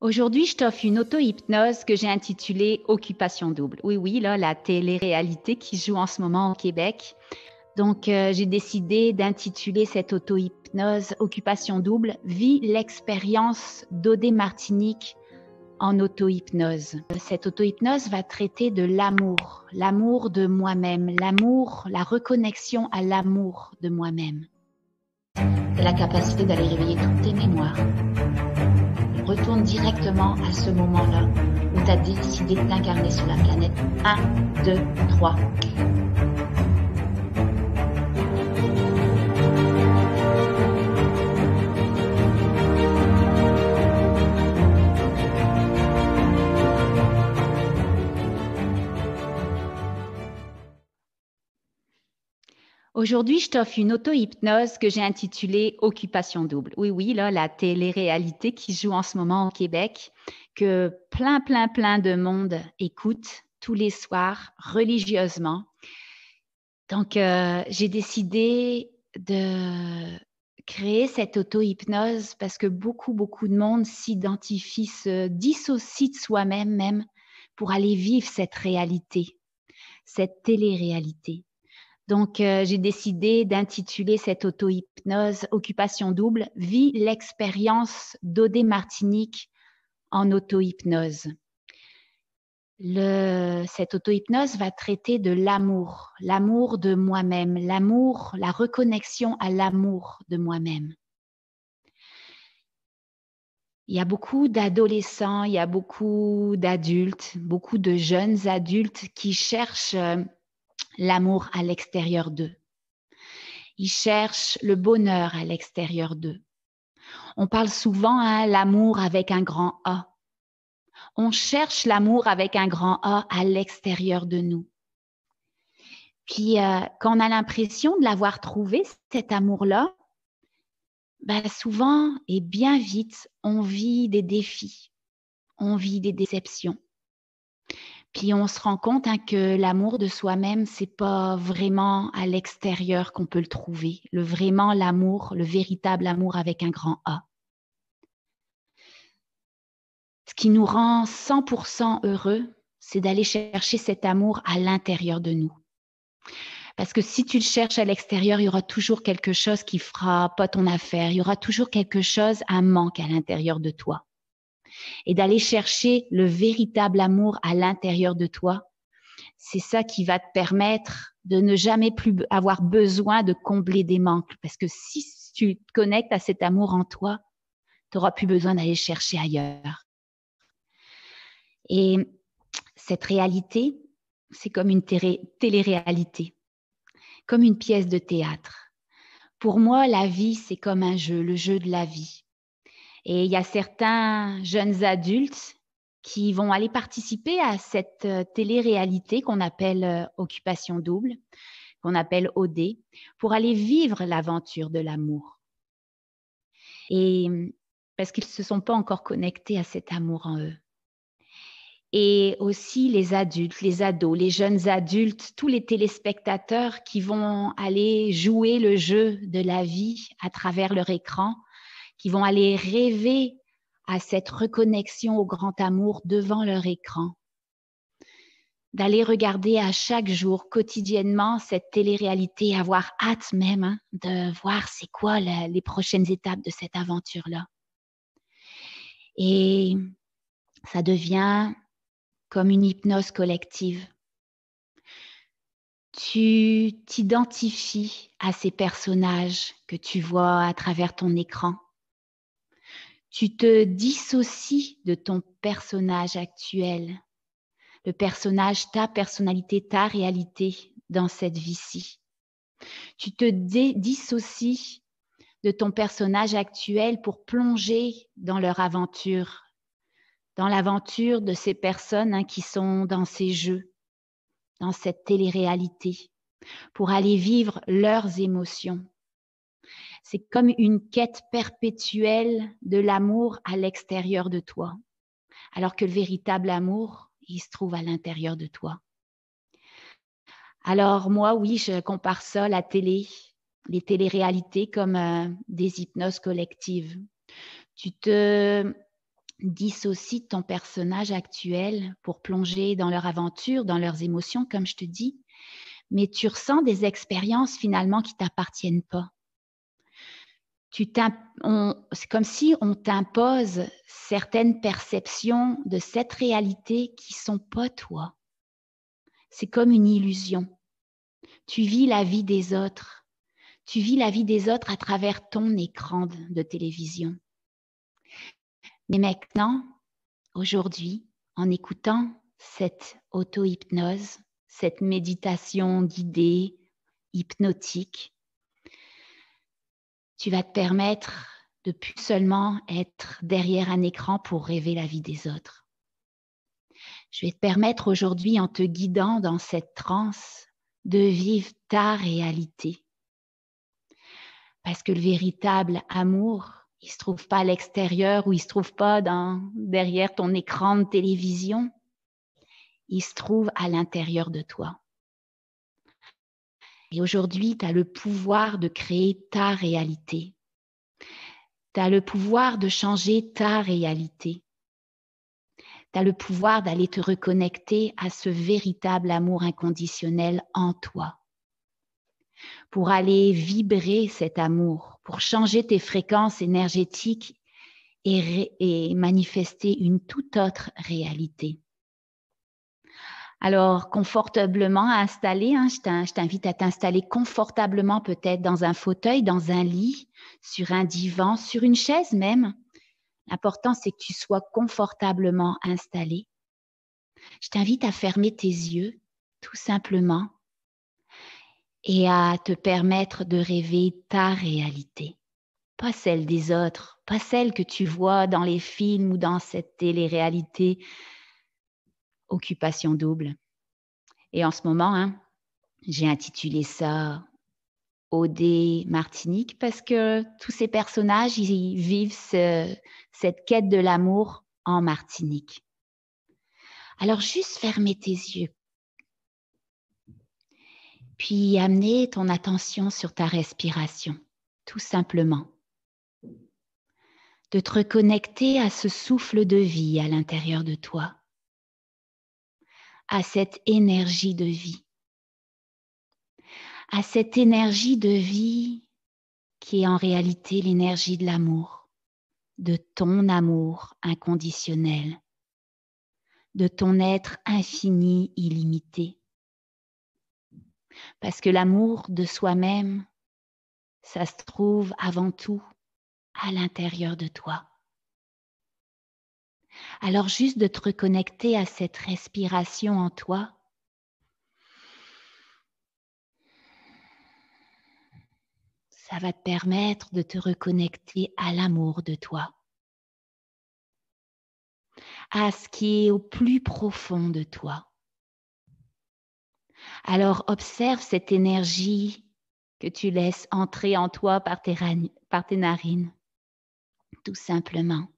Aujourd'hui, je t'offre une auto-hypnose que j'ai intitulée Occupation double. Oui, oui, là, la télé-réalité qui joue en ce moment au Québec. Donc, euh, j'ai décidé d'intituler cette auto-hypnose Occupation double, Vie l'expérience d'Odé Martinique en auto-hypnose. Cette auto-hypnose va traiter de l'amour, l'amour de moi-même, l'amour, la reconnexion à l'amour de moi-même. La capacité d'aller réveiller toutes tes mémoires retourne directement à ce moment-là où tu as décidé de t'incarner sur la planète. 1, 2, 3. Aujourd'hui, je t'offre une auto-hypnose que j'ai intitulée Occupation double. Oui, oui, là, la télé-réalité qui joue en ce moment au Québec, que plein, plein, plein de monde écoute tous les soirs religieusement. Donc, euh, j'ai décidé de créer cette auto-hypnose parce que beaucoup, beaucoup de monde s'identifie, se dissocie de soi-même même pour aller vivre cette réalité, cette télé-réalité. Donc, euh, j'ai décidé d'intituler cette auto-hypnose Occupation double, Vie l'expérience d'Odé Martinique en auto-hypnose. cette auto-hypnose va traiter de l'amour, l'amour de moi-même, l'amour, la reconnexion à l'amour de moi-même. Il y a beaucoup d'adolescents, il y a beaucoup d'adultes, beaucoup de jeunes adultes qui cherchent euh, l'amour à l'extérieur d'eux. Ils cherchent le bonheur à l'extérieur d'eux. On parle souvent à hein, l'amour avec un grand A. On cherche l'amour avec un grand A à l'extérieur de nous. Puis euh, quand on a l'impression de l'avoir trouvé, cet amour-là, ben souvent et bien vite, on vit des défis, on vit des déceptions, puis on se rend compte hein, que l'amour de soi-même, n'est pas vraiment à l'extérieur qu'on peut le trouver. Le vraiment l'amour, le véritable amour avec un grand A. Ce qui nous rend 100% heureux, c'est d'aller chercher cet amour à l'intérieur de nous. Parce que si tu le cherches à l'extérieur, il y aura toujours quelque chose qui fera pas ton affaire. Il y aura toujours quelque chose, à manque à l'intérieur de toi et d'aller chercher le véritable amour à l'intérieur de toi, c'est ça qui va te permettre de ne jamais plus avoir besoin de combler des manques. Parce que si tu te connectes à cet amour en toi, tu n'auras plus besoin d'aller chercher ailleurs. Et cette réalité, c'est comme une télé-réalité, comme une pièce de théâtre. Pour moi, la vie, c'est comme un jeu, le jeu de la vie. Et il y a certains jeunes adultes qui vont aller participer à cette euh, télé-réalité qu'on appelle euh, occupation double, qu'on appelle OD, pour aller vivre l'aventure de l'amour. Et hum, parce qu'ils ne se sont pas encore connectés à cet amour en eux. Et aussi les adultes, les ados, les jeunes adultes, tous les téléspectateurs qui vont aller jouer le jeu de la vie à travers leur écran qui vont aller rêver à cette reconnexion au grand amour devant leur écran, d'aller regarder à chaque jour, quotidiennement, cette télé-réalité, avoir hâte même hein, de voir c'est quoi les prochaines étapes de cette aventure-là. Et ça devient comme une hypnose collective. Tu t'identifies à ces personnages que tu vois à travers ton écran. Tu te dissocies de ton personnage actuel, le personnage, ta personnalité, ta réalité dans cette vie-ci. Tu te dissocies de ton personnage actuel pour plonger dans leur aventure, dans l'aventure de ces personnes hein, qui sont dans ces jeux, dans cette télé-réalité, pour aller vivre leurs émotions, c'est comme une quête perpétuelle de l'amour à l'extérieur de toi, alors que le véritable amour, il se trouve à l'intérieur de toi. Alors moi, oui, je compare ça à la télé, les téléréalités comme euh, des hypnoses collectives. Tu te dissocies de ton personnage actuel pour plonger dans leur aventure, dans leurs émotions, comme je te dis, mais tu ressens des expériences finalement qui t'appartiennent pas c'est comme si on t'impose certaines perceptions de cette réalité qui sont pas toi. C'est comme une illusion. Tu vis la vie des autres. Tu vis la vie des autres à travers ton écran de télévision. Mais maintenant, aujourd'hui, en écoutant cette auto-hypnose, cette méditation guidée, hypnotique, tu vas te permettre de plus seulement être derrière un écran pour rêver la vie des autres. Je vais te permettre aujourd'hui, en te guidant dans cette transe, de vivre ta réalité. Parce que le véritable amour, il ne se trouve pas à l'extérieur ou il ne se trouve pas dans, derrière ton écran de télévision. Il se trouve à l'intérieur de toi. Et aujourd'hui, tu as le pouvoir de créer ta réalité. Tu as le pouvoir de changer ta réalité. Tu as le pouvoir d'aller te reconnecter à ce véritable amour inconditionnel en toi pour aller vibrer cet amour, pour changer tes fréquences énergétiques et, et manifester une toute autre réalité. Alors, confortablement installé, hein, je t'invite à t'installer confortablement peut-être dans un fauteuil, dans un lit, sur un divan, sur une chaise même. L'important, c'est que tu sois confortablement installé. Je t'invite à fermer tes yeux, tout simplement, et à te permettre de rêver ta réalité. Pas celle des autres, pas celle que tu vois dans les films ou dans cette télé-réalité, occupation double. Et en ce moment, hein, j'ai intitulé ça OD Martinique parce que tous ces personnages, ils vivent cette quête de l'amour en Martinique. Alors juste fermez tes yeux. Puis amener ton attention sur ta respiration, tout simplement. De te reconnecter à ce souffle de vie à l'intérieur de toi à cette énergie de vie, à cette énergie de vie qui est en réalité l'énergie de l'amour, de ton amour inconditionnel, de ton être infini, illimité. Parce que l'amour de soi-même, ça se trouve avant tout à l'intérieur de toi. Alors juste de te reconnecter à cette respiration en toi. Ça va te permettre de te reconnecter à l'amour de toi, à ce qui est au plus profond de toi. Alors observe cette énergie que tu laisses entrer en toi par tes, narines, tout simplement.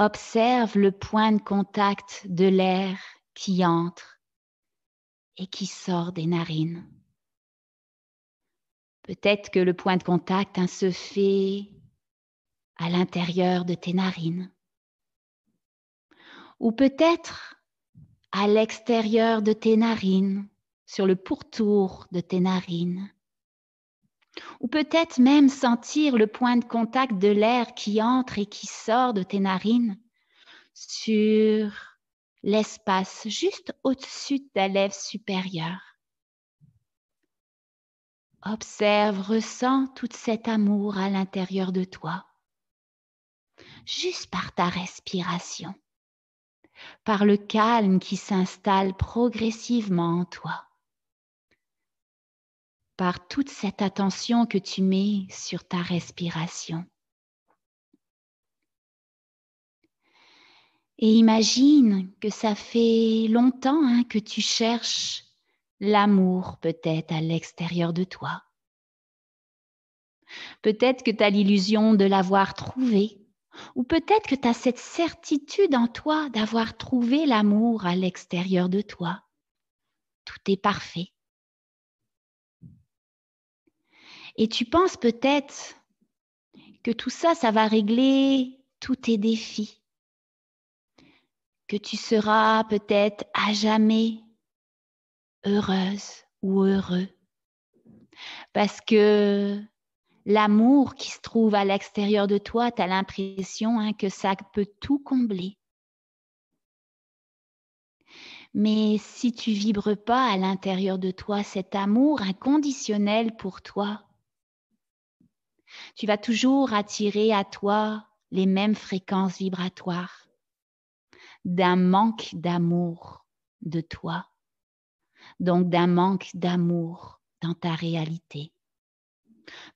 Observe le point de contact de l'air qui entre et qui sort des narines. Peut-être que le point de contact hein, se fait à l'intérieur de tes narines. Ou peut-être à l'extérieur de tes narines, sur le pourtour de tes narines. Ou peut-être même sentir le point de contact de l'air qui entre et qui sort de tes narines sur l'espace juste au-dessus de ta lèvre supérieure. Observe, ressens tout cet amour à l'intérieur de toi, juste par ta respiration, par le calme qui s'installe progressivement en toi par toute cette attention que tu mets sur ta respiration. Et imagine que ça fait longtemps hein, que tu cherches l'amour peut-être à l'extérieur de toi. Peut-être que tu as l'illusion de l'avoir trouvé, ou peut-être que tu as cette certitude en toi d'avoir trouvé l'amour à l'extérieur de toi. Tout est parfait, Et tu penses peut-être que tout ça, ça va régler tous tes défis, que tu seras peut-être à jamais heureuse ou heureux, parce que l'amour qui se trouve à l'extérieur de toi, tu as l'impression hein, que ça peut tout combler. Mais si tu vibres pas à l'intérieur de toi cet amour inconditionnel pour toi, tu vas toujours attirer à toi les mêmes fréquences vibratoires d'un manque d'amour de toi, donc d'un manque d'amour dans ta réalité.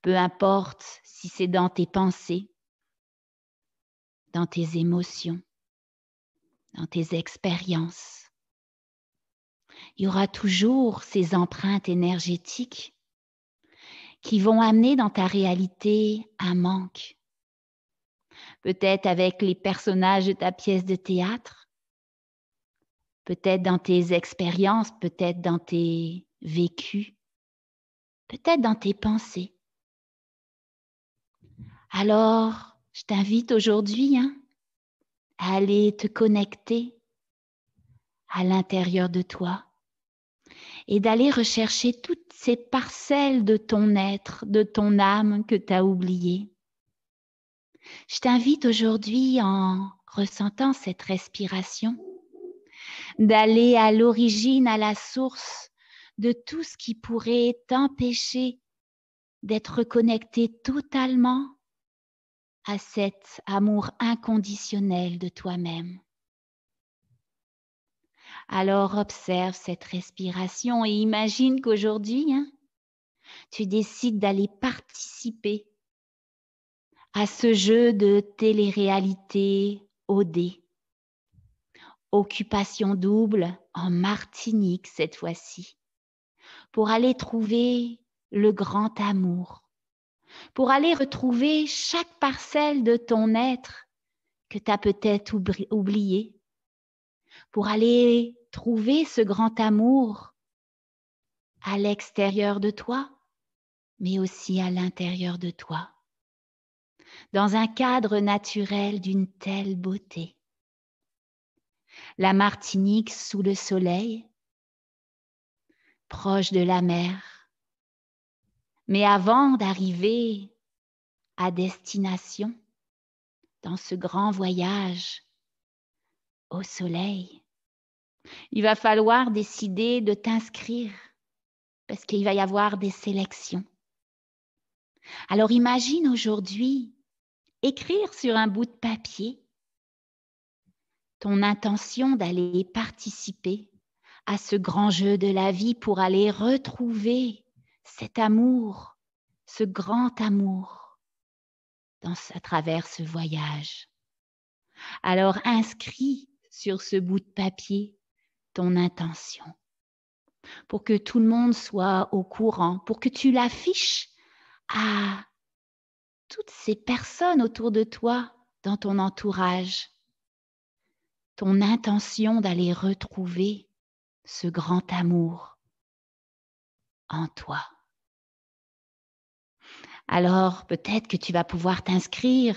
Peu importe si c'est dans tes pensées, dans tes émotions, dans tes expériences. Il y aura toujours ces empreintes énergétiques qui vont amener dans ta réalité un manque. Peut-être avec les personnages de ta pièce de théâtre, peut-être dans tes expériences, peut-être dans tes vécus, peut-être dans tes pensées. Alors, je t'invite aujourd'hui hein, à aller te connecter à l'intérieur de toi et d'aller rechercher toutes ces parcelles de ton être, de ton âme que tu as oubliées. Je t'invite aujourd'hui, en ressentant cette respiration, d'aller à l'origine, à la source de tout ce qui pourrait t'empêcher d'être connecté totalement à cet amour inconditionnel de toi-même. Alors observe cette respiration et imagine qu'aujourd'hui, hein, tu décides d'aller participer à ce jeu de télé-réalité OD. Occupation double en Martinique cette fois-ci, pour aller trouver le grand amour, pour aller retrouver chaque parcelle de ton être que tu as peut-être oublié, pour aller trouver ce grand amour à l'extérieur de toi, mais aussi à l'intérieur de toi, dans un cadre naturel d'une telle beauté. La Martinique sous le soleil, proche de la mer. Mais avant d'arriver à destination, dans ce grand voyage au soleil, il va falloir décider de t'inscrire parce qu'il va y avoir des sélections. Alors imagine aujourd'hui écrire sur un bout de papier ton intention d'aller participer à ce grand jeu de la vie pour aller retrouver cet amour, ce grand amour dans, à travers ce voyage. Alors inscris sur ce bout de papier ton intention, pour que tout le monde soit au courant, pour que tu l'affiches à toutes ces personnes autour de toi, dans ton entourage, ton intention d'aller retrouver ce grand amour en toi. Alors peut-être que tu vas pouvoir t'inscrire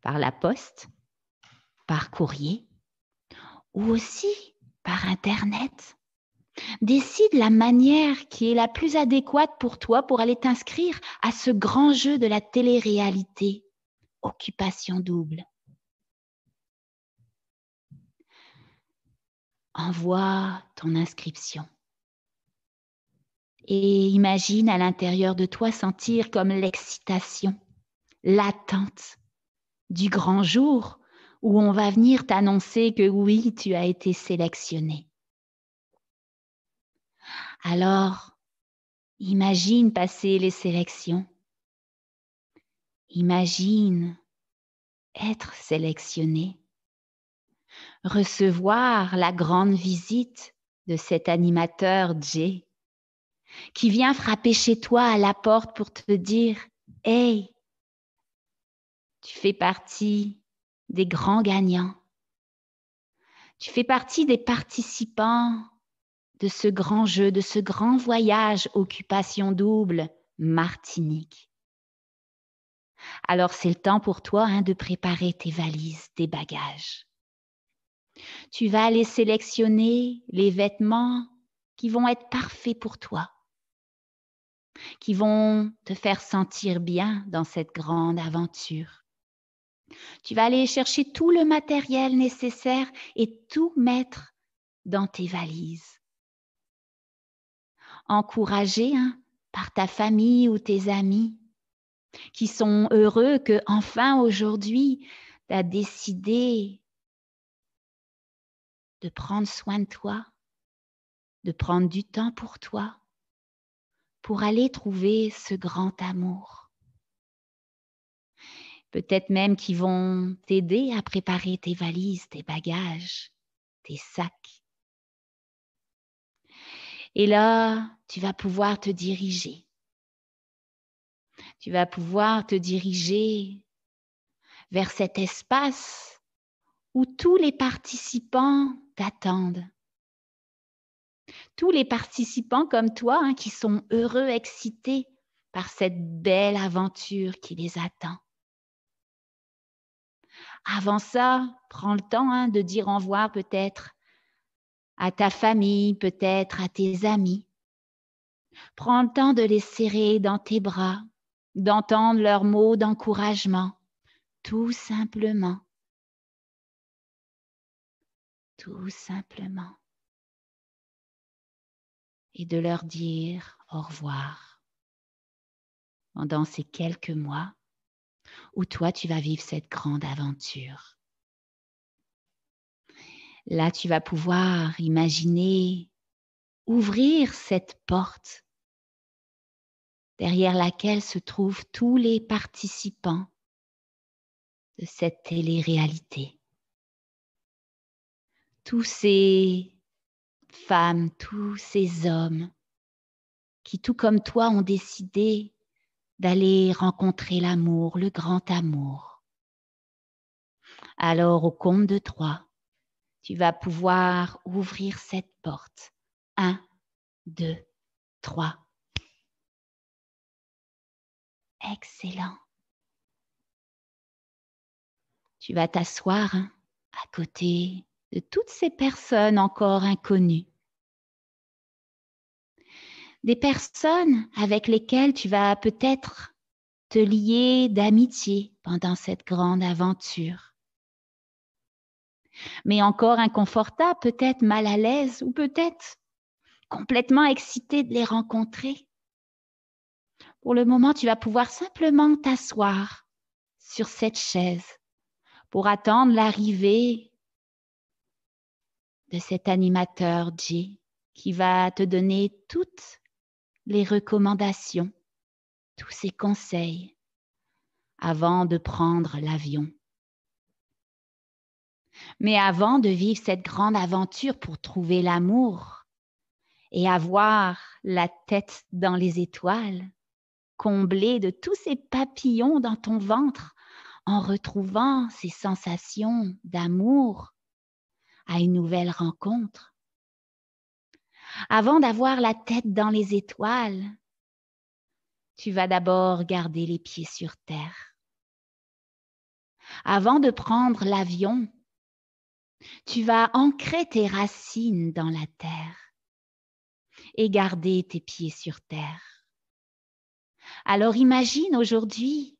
par la poste, par courrier, ou aussi par Internet. Décide la manière qui est la plus adéquate pour toi pour aller t'inscrire à ce grand jeu de la télé-réalité, occupation double. Envoie ton inscription. Et imagine à l'intérieur de toi sentir comme l'excitation, l'attente du grand jour où on va venir t'annoncer que oui, tu as été sélectionné. Alors, imagine passer les sélections. Imagine être sélectionné. Recevoir la grande visite de cet animateur J qui vient frapper chez toi à la porte pour te dire Hey, tu fais partie des grands gagnants. Tu fais partie des participants de ce grand jeu, de ce grand voyage occupation double Martinique. Alors c'est le temps pour toi hein, de préparer tes valises, tes bagages. Tu vas aller sélectionner les vêtements qui vont être parfaits pour toi, qui vont te faire sentir bien dans cette grande aventure. Tu vas aller chercher tout le matériel nécessaire et tout mettre dans tes valises. Encouragé hein, par ta famille ou tes amis qui sont heureux que enfin aujourd'hui tu as décidé de prendre soin de toi, de prendre du temps pour toi, pour aller trouver ce grand amour peut-être même qui vont t'aider à préparer tes valises, tes bagages, tes sacs. Et là, tu vas pouvoir te diriger. Tu vas pouvoir te diriger vers cet espace où tous les participants t'attendent. Tous les participants comme toi hein, qui sont heureux, excités par cette belle aventure qui les attend. Avant ça, prends le temps hein, de dire au revoir peut-être à ta famille, peut-être à tes amis. Prends le temps de les serrer dans tes bras, d'entendre leurs mots d'encouragement, tout simplement. Tout simplement. Et de leur dire au revoir pendant ces quelques mois où toi, tu vas vivre cette grande aventure. Là, tu vas pouvoir imaginer ouvrir cette porte derrière laquelle se trouvent tous les participants de cette télé-réalité. Tous ces femmes, tous ces hommes qui, tout comme toi, ont décidé d'aller rencontrer l'amour, le grand amour. Alors au compte de trois, tu vas pouvoir ouvrir cette porte. Un, deux, trois. Excellent. Tu vas t'asseoir hein, à côté de toutes ces personnes encore inconnues des personnes avec lesquelles tu vas peut-être te lier d'amitié pendant cette grande aventure. Mais encore inconfortable, peut-être mal à l'aise ou peut-être complètement excité de les rencontrer. Pour le moment, tu vas pouvoir simplement t'asseoir sur cette chaise pour attendre l'arrivée de cet animateur J qui va te donner toutes les recommandations, tous ces conseils avant de prendre l'avion. Mais avant de vivre cette grande aventure pour trouver l'amour et avoir la tête dans les étoiles, comblée de tous ces papillons dans ton ventre, en retrouvant ces sensations d'amour à une nouvelle rencontre, avant d'avoir la tête dans les étoiles, tu vas d'abord garder les pieds sur terre. Avant de prendre l'avion, tu vas ancrer tes racines dans la terre et garder tes pieds sur terre. Alors imagine aujourd'hui,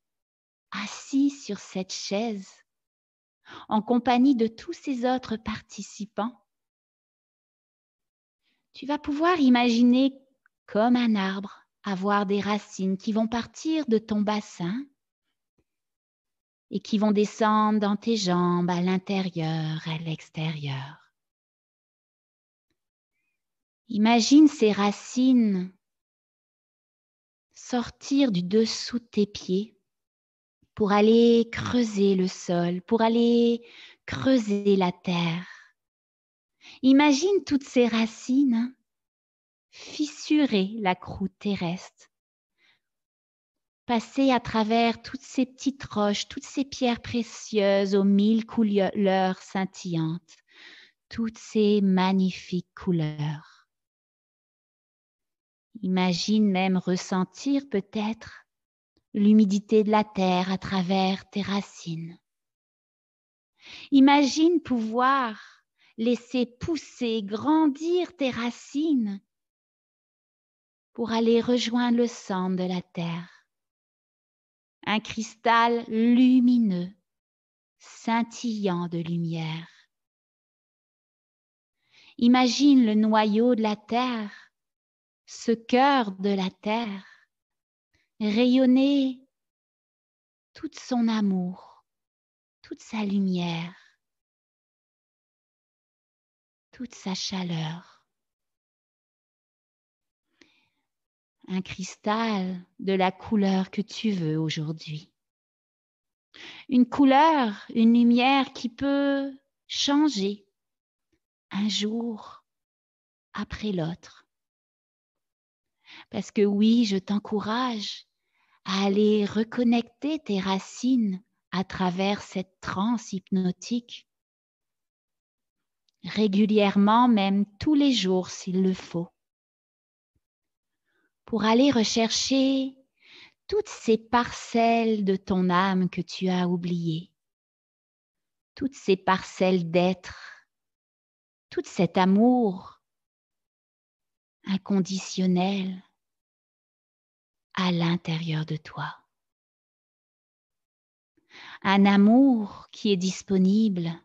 assis sur cette chaise, en compagnie de tous ces autres participants, tu vas pouvoir imaginer comme un arbre avoir des racines qui vont partir de ton bassin et qui vont descendre dans tes jambes à l'intérieur, à l'extérieur. Imagine ces racines sortir du dessous de tes pieds pour aller creuser le sol, pour aller creuser la terre. Imagine toutes ces racines hein, fissurer la croûte terrestre, passer à travers toutes ces petites roches, toutes ces pierres précieuses aux mille couleurs scintillantes, toutes ces magnifiques couleurs. Imagine même ressentir peut-être l'humidité de la terre à travers tes racines. Imagine pouvoir Laissez pousser, grandir tes racines pour aller rejoindre le centre de la Terre. Un cristal lumineux, scintillant de lumière. Imagine le noyau de la Terre, ce cœur de la Terre, rayonner toute son amour, toute sa lumière toute sa chaleur. Un cristal de la couleur que tu veux aujourd'hui. Une couleur, une lumière qui peut changer un jour après l'autre. Parce que oui, je t'encourage à aller reconnecter tes racines à travers cette transe hypnotique régulièrement, même tous les jours s'il le faut, pour aller rechercher toutes ces parcelles de ton âme que tu as oubliées, toutes ces parcelles d'être, tout cet amour inconditionnel à l'intérieur de toi. Un amour qui est disponible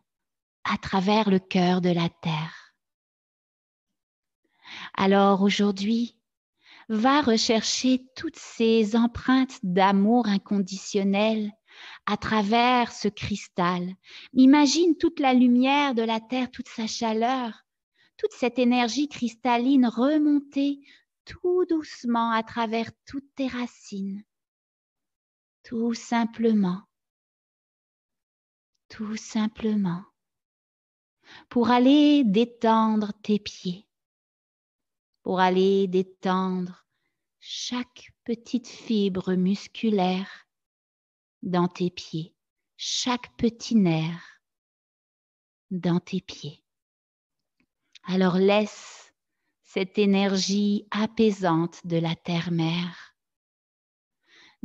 à travers le cœur de la terre. Alors aujourd'hui, va rechercher toutes ces empreintes d'amour inconditionnel à travers ce cristal. Imagine toute la lumière de la Terre, toute sa chaleur, toute cette énergie cristalline remonter tout doucement à travers toutes tes racines. Tout simplement. Tout simplement pour aller détendre tes pieds, pour aller détendre chaque petite fibre musculaire dans tes pieds, chaque petit nerf dans tes pieds. Alors laisse cette énergie apaisante de la terre-mère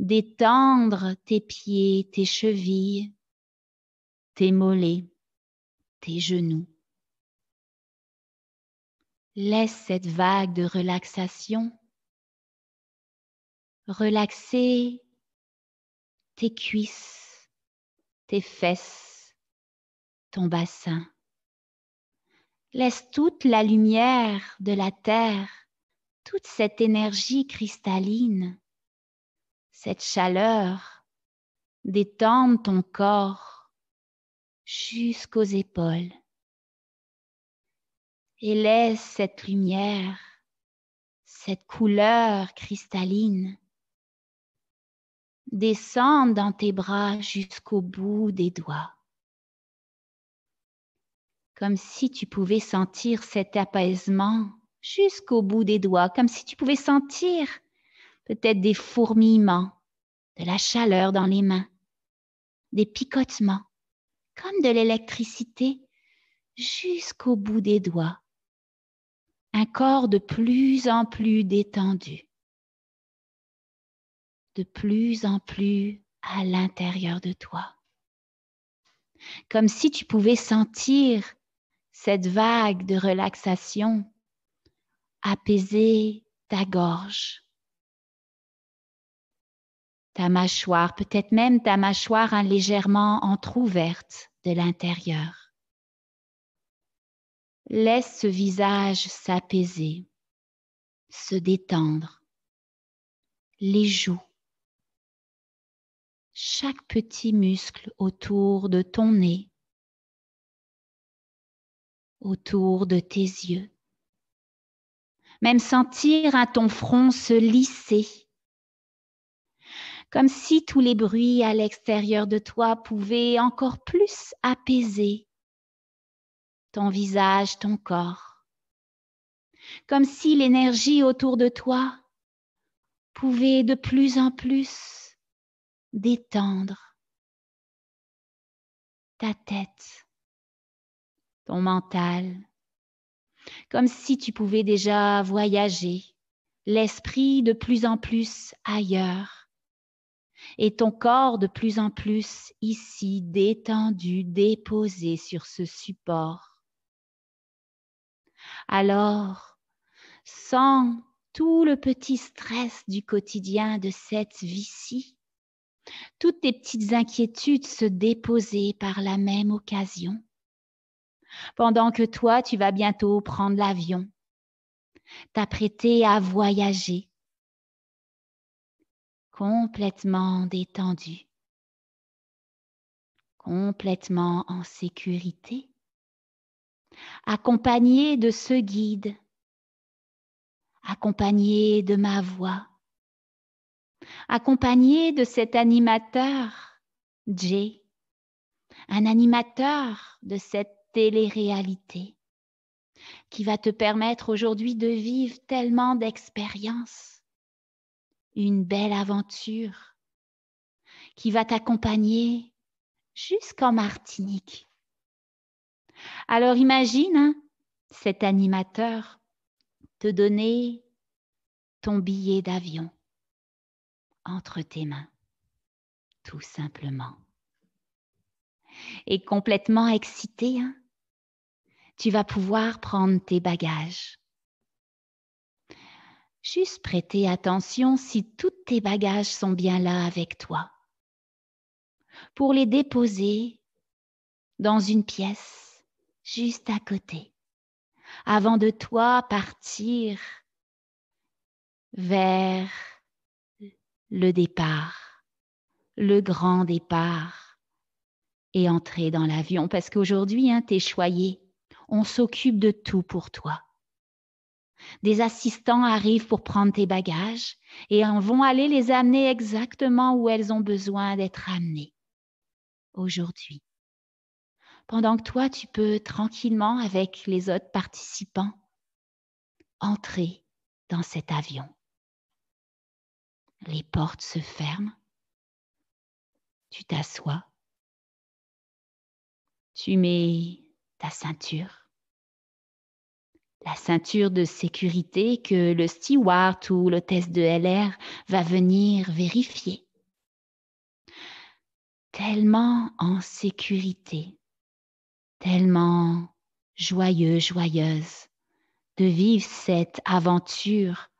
détendre tes pieds, tes chevilles, tes mollets, tes genoux. Laisse cette vague de relaxation relaxer tes cuisses, tes fesses, ton bassin. Laisse toute la lumière de la terre, toute cette énergie cristalline, cette chaleur détendre ton corps jusqu'aux épaules. Et laisse cette lumière, cette couleur cristalline descendre dans tes bras jusqu'au bout des doigts. Comme si tu pouvais sentir cet apaisement jusqu'au bout des doigts, comme si tu pouvais sentir peut-être des fourmillements, de la chaleur dans les mains, des picotements comme de l'électricité, jusqu'au bout des doigts. Un corps de plus en plus détendu, de plus en plus à l'intérieur de toi. Comme si tu pouvais sentir cette vague de relaxation apaiser ta gorge, ta mâchoire, peut-être même ta mâchoire un hein, légèrement entr'ouverte de l'intérieur. Laisse ce visage s'apaiser, se détendre, les joues, chaque petit muscle autour de ton nez, autour de tes yeux. Même sentir à hein, ton front se lisser comme si tous les bruits à l'extérieur de toi pouvaient encore plus apaiser ton visage, ton corps, comme si l'énergie autour de toi pouvait de plus en plus détendre ta tête, ton mental, comme si tu pouvais déjà voyager, l'esprit de plus en plus ailleurs et ton corps de plus en plus ici détendu, déposé sur ce support. Alors, sans tout le petit stress du quotidien de cette vie-ci, toutes tes petites inquiétudes se déposer par la même occasion. Pendant que toi, tu vas bientôt prendre l'avion, t'apprêter à voyager, complètement détendu, complètement en sécurité, accompagné de ce guide, accompagné de ma voix, accompagné de cet animateur, Jay, un animateur de cette télé-réalité qui va te permettre aujourd'hui de vivre tellement d'expériences une belle aventure qui va t'accompagner jusqu'en Martinique. Alors imagine hein, cet animateur te donner ton billet d'avion entre tes mains, tout simplement. Et complètement excité, hein, tu vas pouvoir prendre tes bagages Juste prêter attention si tous tes bagages sont bien là avec toi, pour les déposer dans une pièce juste à côté, avant de toi partir vers le départ, le grand départ, et entrer dans l'avion, parce qu'aujourd'hui, hein, t'es choyé, on s'occupe de tout pour toi. Des assistants arrivent pour prendre tes bagages et en vont aller les amener exactement où elles ont besoin d'être amenées aujourd'hui. Pendant que toi, tu peux tranquillement, avec les autres participants, entrer dans cet avion. Les portes se ferment. Tu t'assois. Tu mets ta ceinture la ceinture de sécurité que le steward ou l'hôtesse de LR va venir vérifier. Tellement en sécurité, tellement joyeux, joyeuse de vivre cette aventure,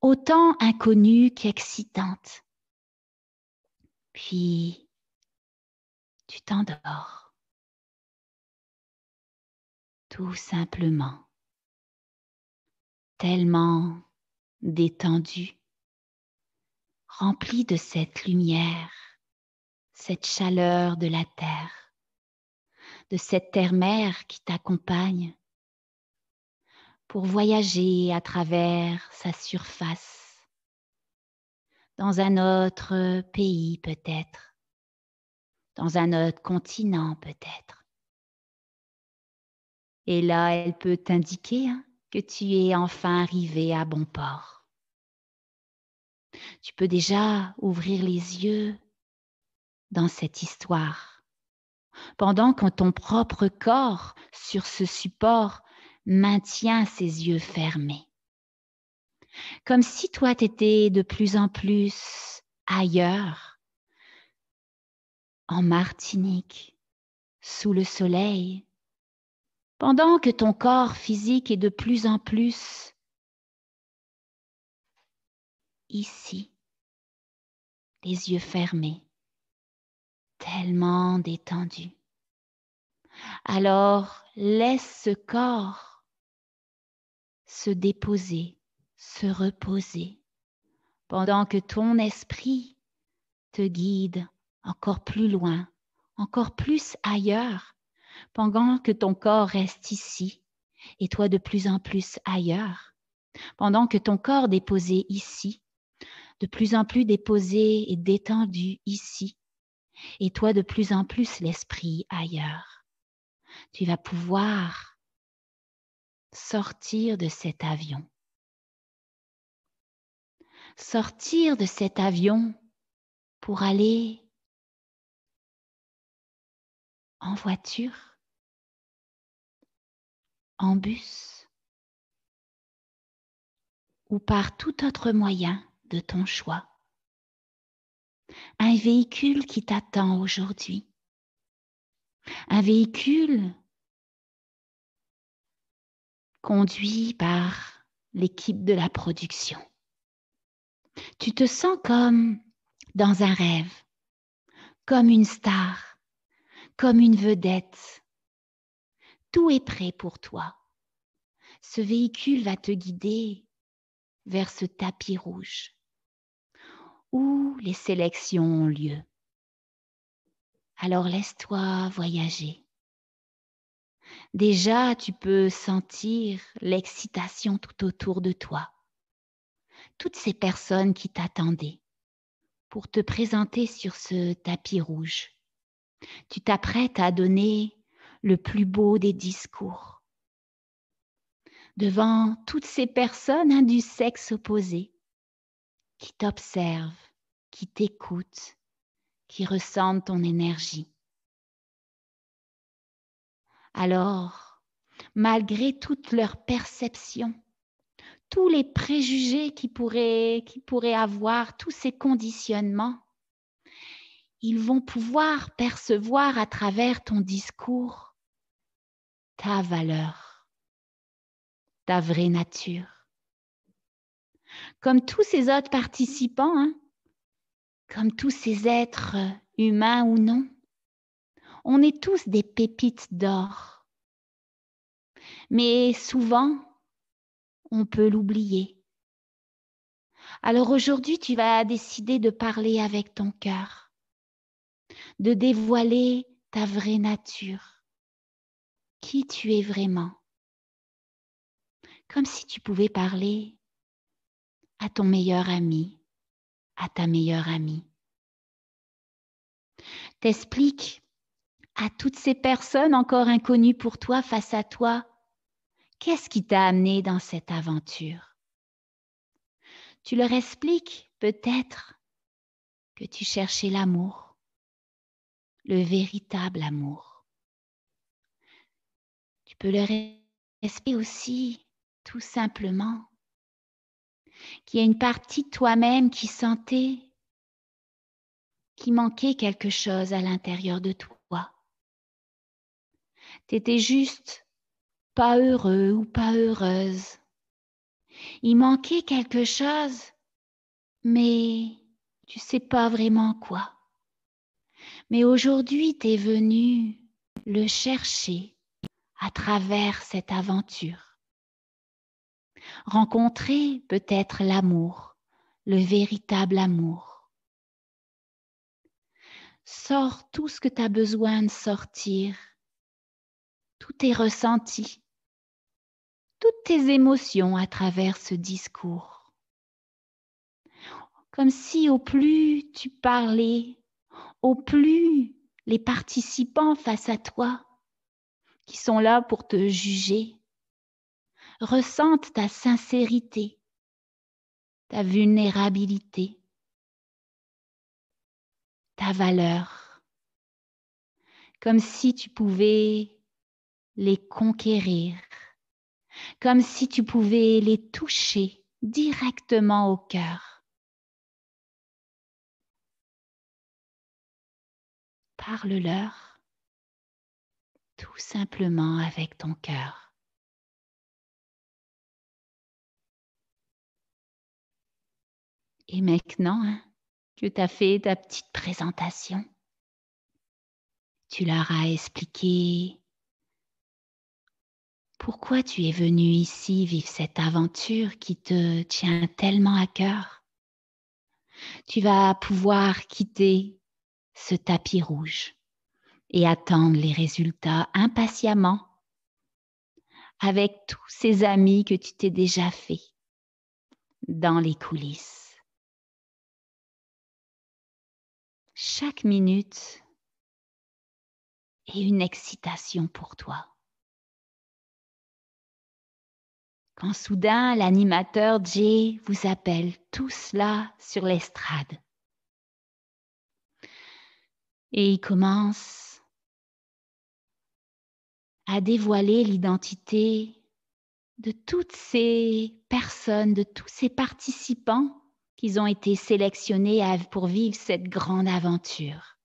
autant inconnue qu'excitante. Puis, tu t'endors tout simplement, tellement détendu, rempli de cette lumière, cette chaleur de la terre, de cette terre-mère qui t'accompagne pour voyager à travers sa surface, dans un autre pays peut-être, dans un autre continent peut-être et là, elle peut t'indiquer hein, que tu es enfin arrivé à bon port. Tu peux déjà ouvrir les yeux dans cette histoire. Pendant que ton propre corps sur ce support maintient ses yeux fermés. Comme si toi t'étais de plus en plus ailleurs, en Martinique, sous le soleil, pendant que ton corps physique est de plus en plus ici, les yeux fermés, tellement détendu. Alors laisse ce corps se déposer, se reposer, pendant que ton esprit te guide encore plus loin, encore plus ailleurs, pendant que ton corps reste ici et toi de plus en plus ailleurs, pendant que ton corps déposé ici, de plus en plus déposé et détendu ici, et toi de plus en plus l'esprit ailleurs. Tu vas pouvoir sortir de cet avion. Sortir de cet avion pour aller en voiture, en bus ou par tout autre moyen de ton choix. Un véhicule qui t'attend aujourd'hui. Un véhicule conduit par l'équipe de la production. Tu te sens comme dans un rêve, comme une star comme une vedette. Tout est prêt pour toi. Ce véhicule va te guider vers ce tapis rouge où les sélections ont lieu. Alors laisse-toi voyager. Déjà, tu peux sentir l'excitation tout autour de toi. Toutes ces personnes qui t'attendaient pour te présenter sur ce tapis rouge. Tu t'apprêtes à donner le plus beau des discours devant toutes ces personnes du sexe opposé qui t'observent, qui t'écoutent, qui ressentent ton énergie. Alors, malgré toutes leurs perceptions, tous les préjugés qu'ils pourraient avoir, tous ces conditionnements, ils vont pouvoir percevoir à travers ton discours ta valeur, ta vraie nature. Comme tous ces autres participants, hein, comme tous ces êtres humains ou non, on est tous des pépites d'or. Mais souvent, on peut l'oublier. Alors aujourd'hui, tu vas décider de parler avec ton cœur de dévoiler ta vraie nature, qui tu es vraiment, comme si tu pouvais parler à ton meilleur ami, à ta meilleure amie. T'expliques à toutes ces personnes encore inconnues pour toi face à toi, qu'est-ce qui t'a amené dans cette aventure Tu leur expliques peut-être que tu cherchais l'amour, le véritable amour. Tu peux le respecter aussi, tout simplement, qu'il y a une partie de toi-même qui sentait qui manquait quelque chose à l'intérieur de toi. T'étais juste pas heureux ou pas heureuse. Il manquait quelque chose, mais tu sais pas vraiment quoi. Mais aujourd'hui, tu es venu le chercher à travers cette aventure. Rencontrer peut-être l'amour, le véritable amour. Sors tout ce que tu as besoin de sortir, tous tes ressentis, toutes tes émotions à travers ce discours. Comme si au plus tu parlais, au plus les participants face à toi qui sont là pour te juger ressentent ta sincérité, ta vulnérabilité, ta valeur, comme si tu pouvais les conquérir, comme si tu pouvais les toucher directement au cœur. parle-leur tout simplement avec ton cœur. Et maintenant hein, que tu as fait ta petite présentation, tu leur as expliqué pourquoi tu es venu ici vivre cette aventure qui te tient tellement à cœur. Tu vas pouvoir quitter ce tapis rouge et attendre les résultats impatiemment avec tous ces amis que tu t'es déjà fait dans les coulisses. Chaque minute est une excitation pour toi. Quand soudain l'animateur Jay vous appelle tous là sur l'estrade, et il commence à dévoiler l'identité de toutes ces personnes, de tous ces participants qu'ils ont été sélectionnés pour vivre cette grande aventure.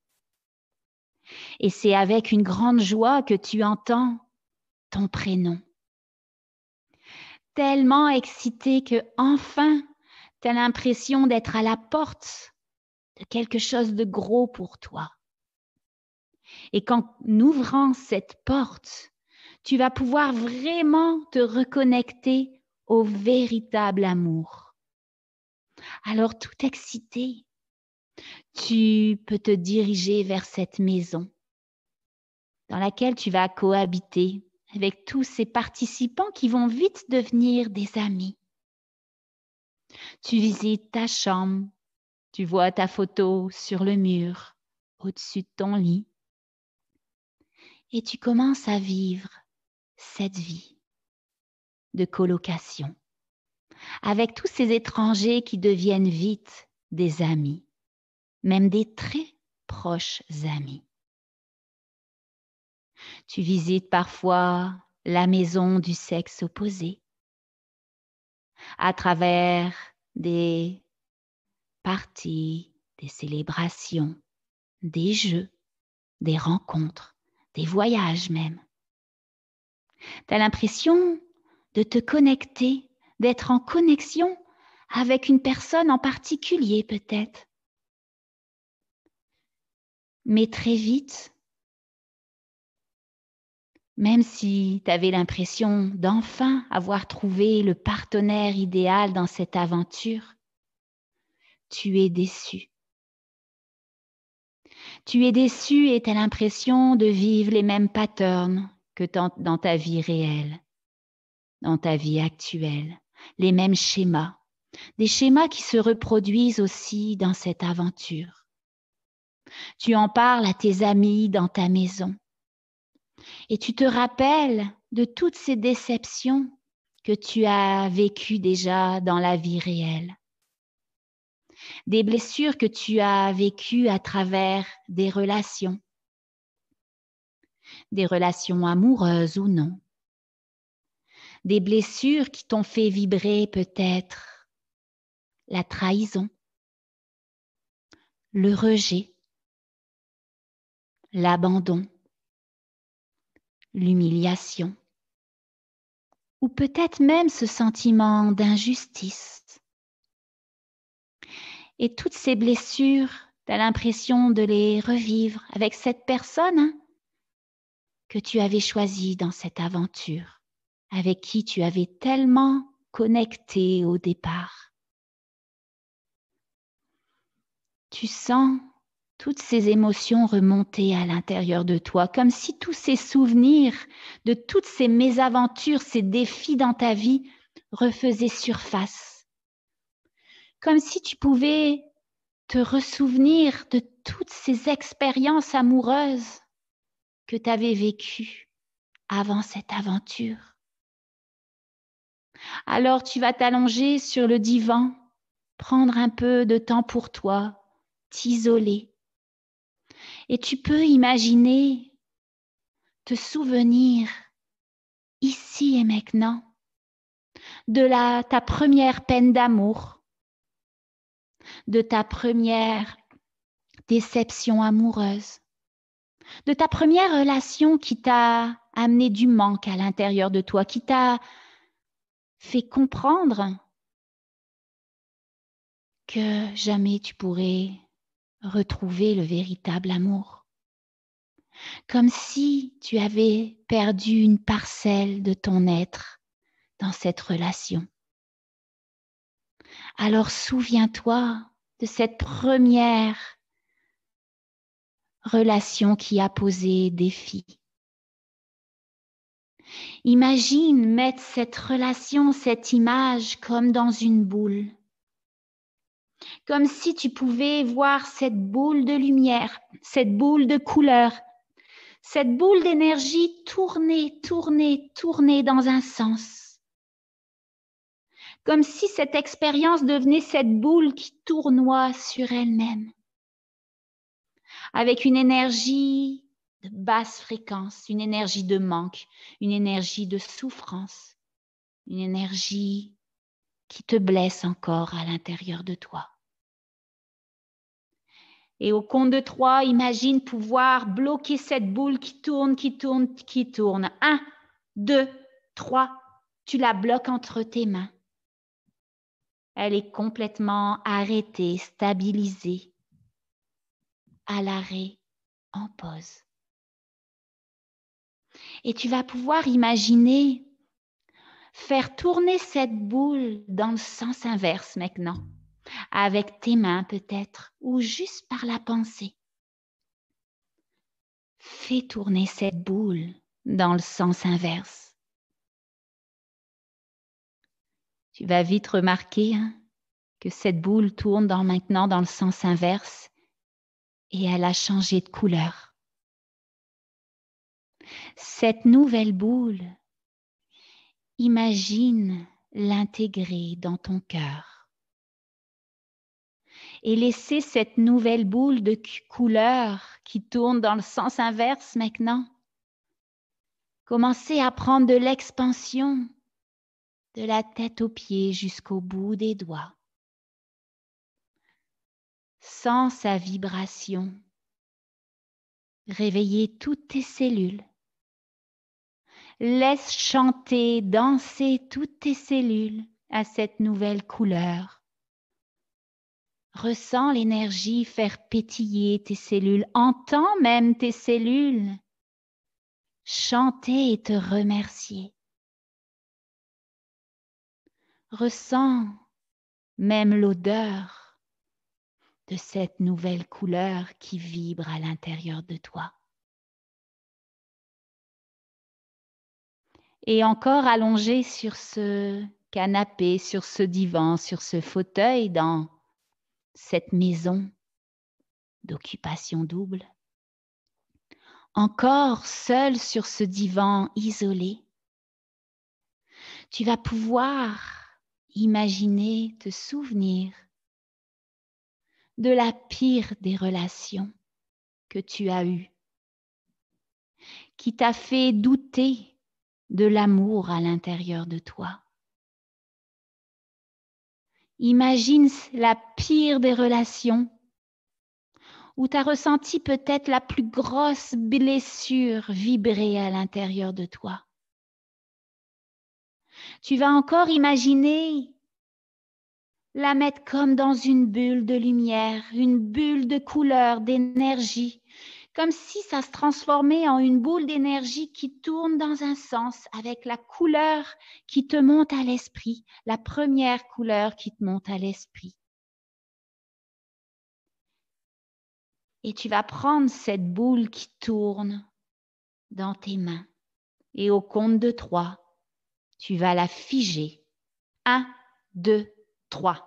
Et c'est avec une grande joie que tu entends ton prénom. Tellement excité que enfin, tu as l'impression d'être à la porte de quelque chose de gros pour toi. Et qu'en ouvrant cette porte, tu vas pouvoir vraiment te reconnecter au véritable amour. Alors tout excité, tu peux te diriger vers cette maison dans laquelle tu vas cohabiter avec tous ces participants qui vont vite devenir des amis. Tu visites ta chambre, tu vois ta photo sur le mur, au-dessus de ton lit et tu commences à vivre cette vie de colocation avec tous ces étrangers qui deviennent vite des amis, même des très proches amis. Tu visites parfois la maison du sexe opposé à travers des parties, des célébrations, des jeux, des rencontres des voyages même. Tu as l'impression de te connecter, d'être en connexion avec une personne en particulier peut-être. Mais très vite, même si tu avais l'impression d'enfin avoir trouvé le partenaire idéal dans cette aventure, tu es déçu. Tu es déçu et tu as l'impression de vivre les mêmes patterns que dans ta vie réelle, dans ta vie actuelle, les mêmes schémas, des schémas qui se reproduisent aussi dans cette aventure. Tu en parles à tes amis dans ta maison et tu te rappelles de toutes ces déceptions que tu as vécues déjà dans la vie réelle des blessures que tu as vécues à travers des relations, des relations amoureuses ou non, des blessures qui t'ont fait vibrer peut-être la trahison, le rejet, l'abandon, l'humiliation, ou peut-être même ce sentiment d'injustice et toutes ces blessures, tu as l'impression de les revivre avec cette personne que tu avais choisie dans cette aventure, avec qui tu avais tellement connecté au départ. Tu sens toutes ces émotions remonter à l'intérieur de toi, comme si tous ces souvenirs de toutes ces mésaventures, ces défis dans ta vie refaisaient surface comme si tu pouvais te ressouvenir de toutes ces expériences amoureuses que tu avais vécues avant cette aventure. Alors tu vas t'allonger sur le divan, prendre un peu de temps pour toi, t'isoler. Et tu peux imaginer, te souvenir, ici et maintenant, de ta première peine d'amour, de ta première déception amoureuse, de ta première relation qui t'a amené du manque à l'intérieur de toi, qui t'a fait comprendre que jamais tu pourrais retrouver le véritable amour. Comme si tu avais perdu une parcelle de ton être dans cette relation. Alors souviens-toi de cette première relation qui a posé défi. Imagine mettre cette relation, cette image comme dans une boule. Comme si tu pouvais voir cette boule de lumière, cette boule de couleur, cette boule d'énergie tourner, tourner, tourner dans un sens comme si cette expérience devenait cette boule qui tournoie sur elle-même, avec une énergie de basse fréquence, une énergie de manque, une énergie de souffrance, une énergie qui te blesse encore à l'intérieur de toi. Et au compte de trois, imagine pouvoir bloquer cette boule qui tourne, qui tourne, qui tourne. Un, deux, trois. Tu la bloques entre tes mains. Elle est complètement arrêtée, stabilisée, à l'arrêt, en pause. Et tu vas pouvoir imaginer faire tourner cette boule dans le sens inverse maintenant, avec tes mains peut-être, ou juste par la pensée. Fais tourner cette boule dans le sens inverse. Tu vas vite remarquer hein, que cette boule tourne maintenant dans le sens inverse et elle a changé de couleur. Cette nouvelle boule, imagine l'intégrer dans ton cœur. Et laisser cette nouvelle boule de couleur qui tourne dans le sens inverse maintenant. Commencer à prendre de l'expansion, de la tête aux pieds jusqu'au bout des doigts. Sens sa vibration réveiller toutes tes cellules. Laisse chanter, danser toutes tes cellules à cette nouvelle couleur. Ressens l'énergie faire pétiller tes cellules, entends même tes cellules chanter et te remercier ressens même l'odeur de cette nouvelle couleur qui vibre à l'intérieur de toi. Et encore allongé sur ce canapé, sur ce divan, sur ce fauteuil dans cette maison d'occupation double. Encore seul sur ce divan isolé, tu vas pouvoir Imaginez te souvenir de la pire des relations que tu as eues, qui t'a fait douter de l'amour à l'intérieur de toi. Imagine la pire des relations où tu as ressenti peut-être la plus grosse blessure vibrée à l'intérieur de toi. Tu vas encore imaginer la mettre comme dans une bulle de lumière, une bulle de couleur, d'énergie, comme si ça se transformait en une boule d'énergie qui tourne dans un sens avec la couleur qui te monte à l'esprit, la première couleur qui te monte à l'esprit. Et tu vas prendre cette boule qui tourne dans tes mains. Et au compte de trois, tu vas la figer. 1, 2, 3.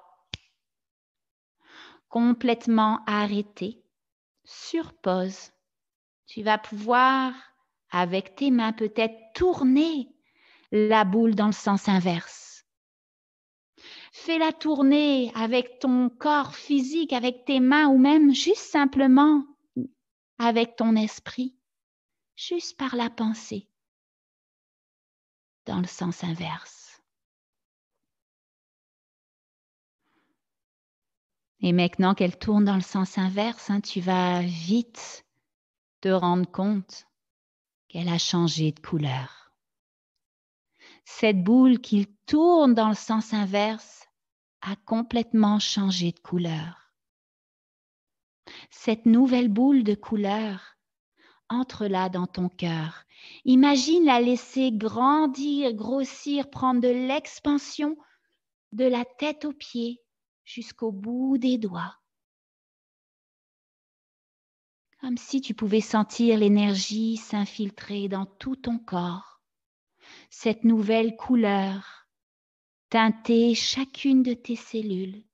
Complètement arrêtée, sur pause. Tu vas pouvoir, avec tes mains peut-être, tourner la boule dans le sens inverse. Fais-la tourner avec ton corps physique, avec tes mains ou même juste simplement avec ton esprit, juste par la pensée dans le sens inverse. Et maintenant qu'elle tourne dans le sens inverse, hein, tu vas vite te rendre compte qu'elle a changé de couleur. Cette boule qui tourne dans le sens inverse a complètement changé de couleur. Cette nouvelle boule de couleur entre-la dans ton cœur. Imagine la laisser grandir, grossir, prendre de l'expansion de la tête aux pieds jusqu'au bout des doigts. Comme si tu pouvais sentir l'énergie s'infiltrer dans tout ton corps, cette nouvelle couleur teinter chacune de tes cellules.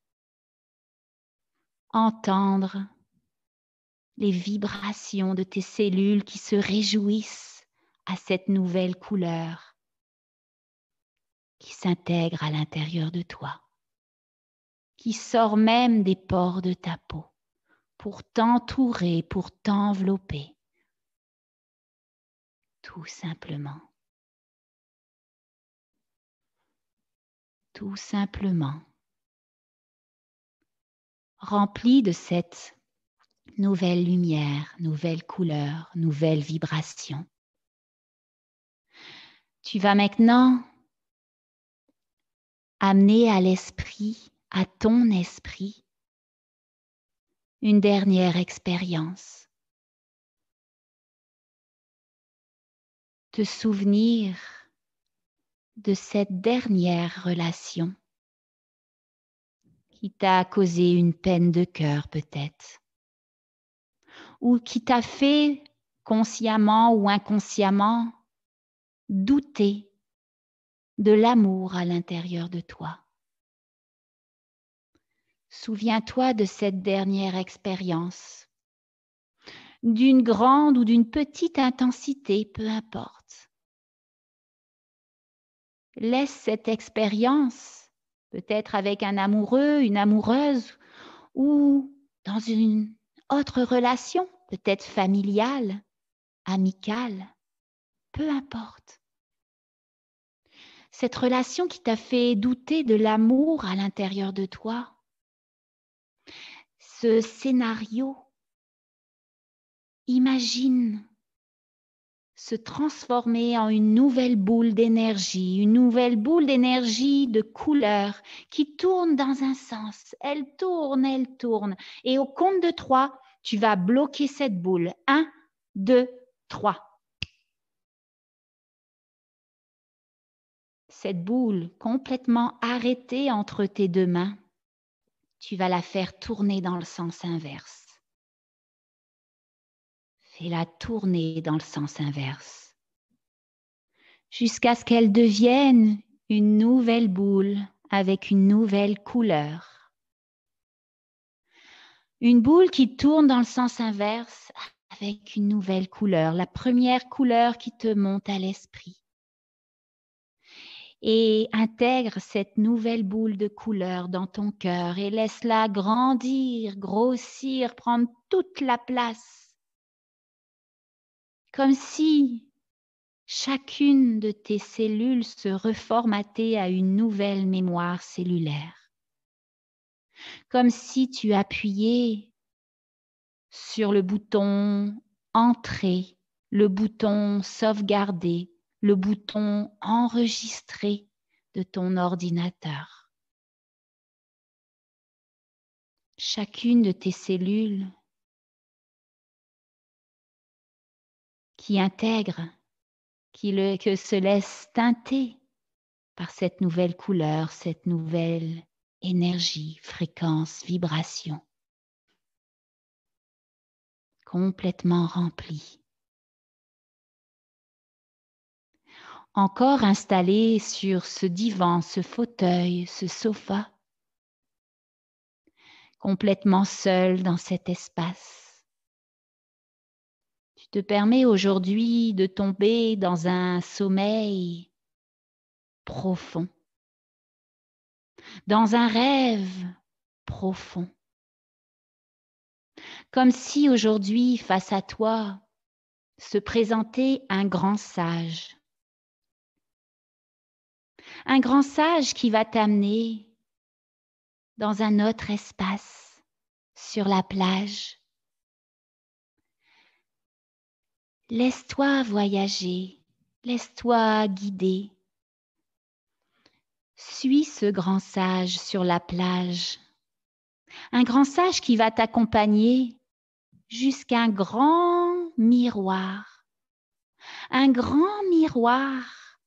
Entendre les vibrations de tes cellules qui se réjouissent à cette nouvelle couleur qui s'intègre à l'intérieur de toi, qui sort même des pores de ta peau pour t'entourer, pour t'envelopper, tout simplement. Tout simplement rempli de cette nouvelle lumière, nouvelle couleur, nouvelle vibration. Tu vas maintenant amener à l'esprit, à ton esprit, une dernière expérience. Te souvenir de cette dernière relation qui t'a causé une peine de cœur peut-être ou qui t'a fait consciemment ou inconsciemment douter de l'amour à l'intérieur de toi. Souviens-toi de cette dernière expérience, d'une grande ou d'une petite intensité, peu importe. Laisse cette expérience, peut-être avec un amoureux, une amoureuse, ou dans une autre relation, peut-être familiale, amicale, peu importe. Cette relation qui t'a fait douter de l'amour à l'intérieur de toi, ce scénario, imagine se transformer en une nouvelle boule d'énergie, une nouvelle boule d'énergie de couleur qui tourne dans un sens. Elle tourne, elle tourne. Et au compte de trois, tu vas bloquer cette boule. Un, deux, trois. Cette boule complètement arrêtée entre tes deux mains, tu vas la faire tourner dans le sens inverse et la tourner dans le sens inverse, jusqu'à ce qu'elle devienne une nouvelle boule avec une nouvelle couleur. Une boule qui tourne dans le sens inverse avec une nouvelle couleur, la première couleur qui te monte à l'esprit. Et intègre cette nouvelle boule de couleur dans ton cœur et laisse-la grandir, grossir, prendre toute la place comme si chacune de tes cellules se reformatait à une nouvelle mémoire cellulaire, comme si tu appuyais sur le bouton Entrer, le bouton Sauvegarder, le bouton Enregistrer de ton ordinateur. Chacune de tes cellules qui intègre, qui, le, que se laisse teinter par cette nouvelle couleur, cette nouvelle énergie, fréquence, vibration, complètement rempli, Encore installé sur ce divan, ce fauteuil, ce sofa, complètement seul dans cet espace te permet aujourd'hui de tomber dans un sommeil profond, dans un rêve profond. Comme si aujourd'hui, face à toi, se présentait un grand sage. Un grand sage qui va t'amener dans un autre espace, sur la plage, Laisse-toi voyager, laisse-toi guider. Suis ce grand sage sur la plage, un grand sage qui va t'accompagner jusqu'à un grand miroir, un grand miroir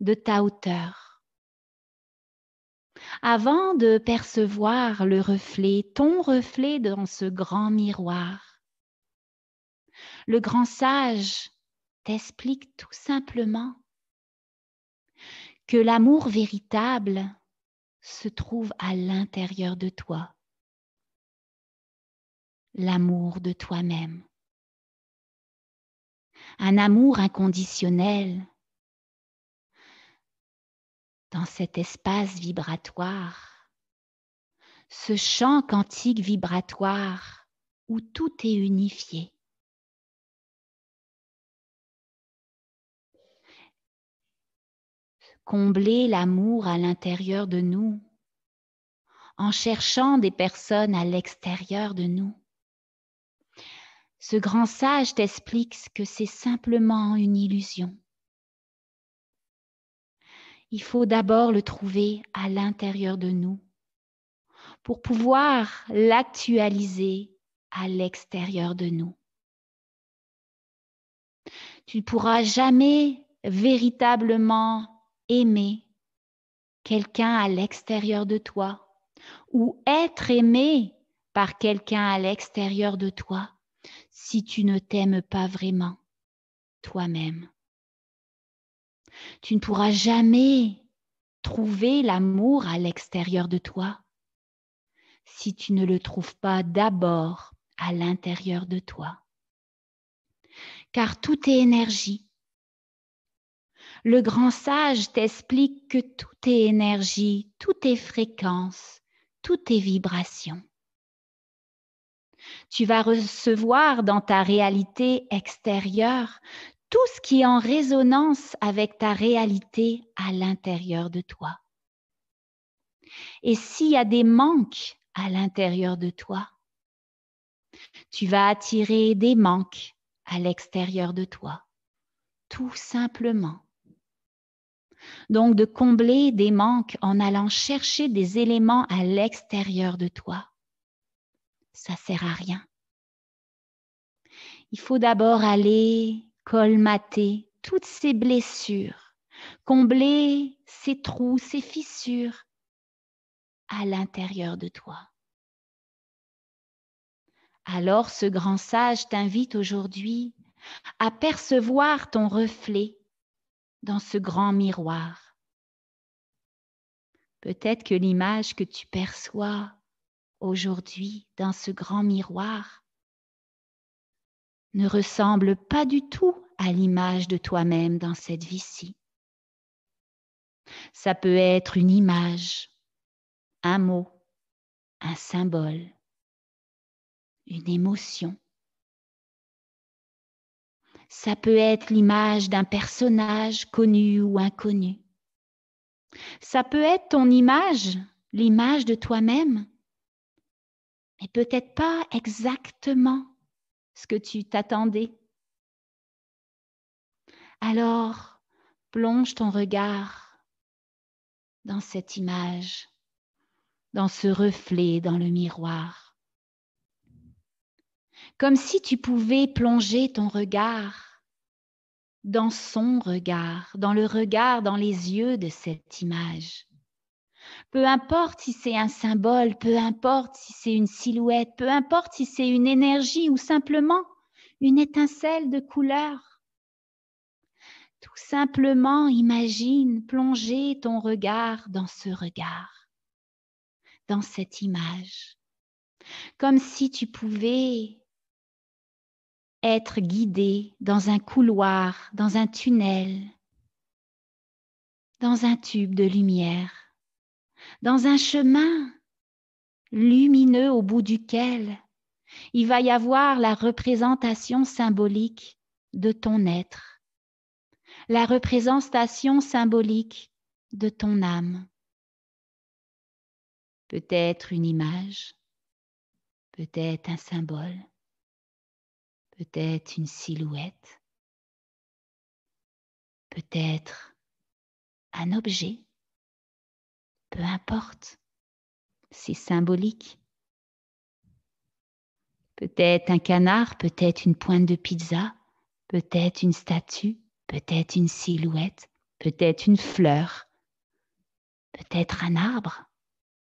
de ta hauteur. Avant de percevoir le reflet, ton reflet dans ce grand miroir, le grand sage t'explique tout simplement que l'amour véritable se trouve à l'intérieur de toi, l'amour de toi-même, un amour inconditionnel dans cet espace vibratoire, ce champ quantique vibratoire où tout est unifié. combler l'amour à l'intérieur de nous en cherchant des personnes à l'extérieur de nous. Ce grand sage t'explique que c'est simplement une illusion. Il faut d'abord le trouver à l'intérieur de nous pour pouvoir l'actualiser à l'extérieur de nous. Tu ne pourras jamais véritablement aimer quelqu'un à l'extérieur de toi ou être aimé par quelqu'un à l'extérieur de toi si tu ne t'aimes pas vraiment toi-même. Tu ne pourras jamais trouver l'amour à l'extérieur de toi si tu ne le trouves pas d'abord à l'intérieur de toi. Car tout est énergie le grand sage t'explique que tout est énergie, tout est fréquence, tout est vibration. Tu vas recevoir dans ta réalité extérieure tout ce qui est en résonance avec ta réalité à l'intérieur de toi. Et s'il y a des manques à l'intérieur de toi, tu vas attirer des manques à l'extérieur de toi, tout simplement donc de combler des manques en allant chercher des éléments à l'extérieur de toi. Ça sert à rien. Il faut d'abord aller colmater toutes ces blessures, combler ces trous, ces fissures à l'intérieur de toi. Alors ce grand sage t'invite aujourd'hui à percevoir ton reflet dans ce grand miroir. Peut-être que l'image que tu perçois aujourd'hui dans ce grand miroir ne ressemble pas du tout à l'image de toi-même dans cette vie-ci. Ça peut être une image, un mot, un symbole, une émotion. Ça peut être l'image d'un personnage connu ou inconnu. Ça peut être ton image, l'image de toi-même, mais peut-être pas exactement ce que tu t'attendais. Alors, plonge ton regard dans cette image, dans ce reflet dans le miroir comme si tu pouvais plonger ton regard dans son regard, dans le regard, dans les yeux de cette image. Peu importe si c'est un symbole, peu importe si c'est une silhouette, peu importe si c'est une énergie ou simplement une étincelle de couleur. Tout simplement, imagine plonger ton regard dans ce regard, dans cette image, comme si tu pouvais être guidé dans un couloir, dans un tunnel, dans un tube de lumière, dans un chemin lumineux au bout duquel il va y avoir la représentation symbolique de ton être, la représentation symbolique de ton âme. Peut-être une image, peut-être un symbole peut-être une silhouette, peut-être un objet, peu importe, c'est symbolique. Peut-être un canard, peut-être une pointe de pizza, peut-être une statue, peut-être une silhouette, peut-être une fleur, peut-être un arbre,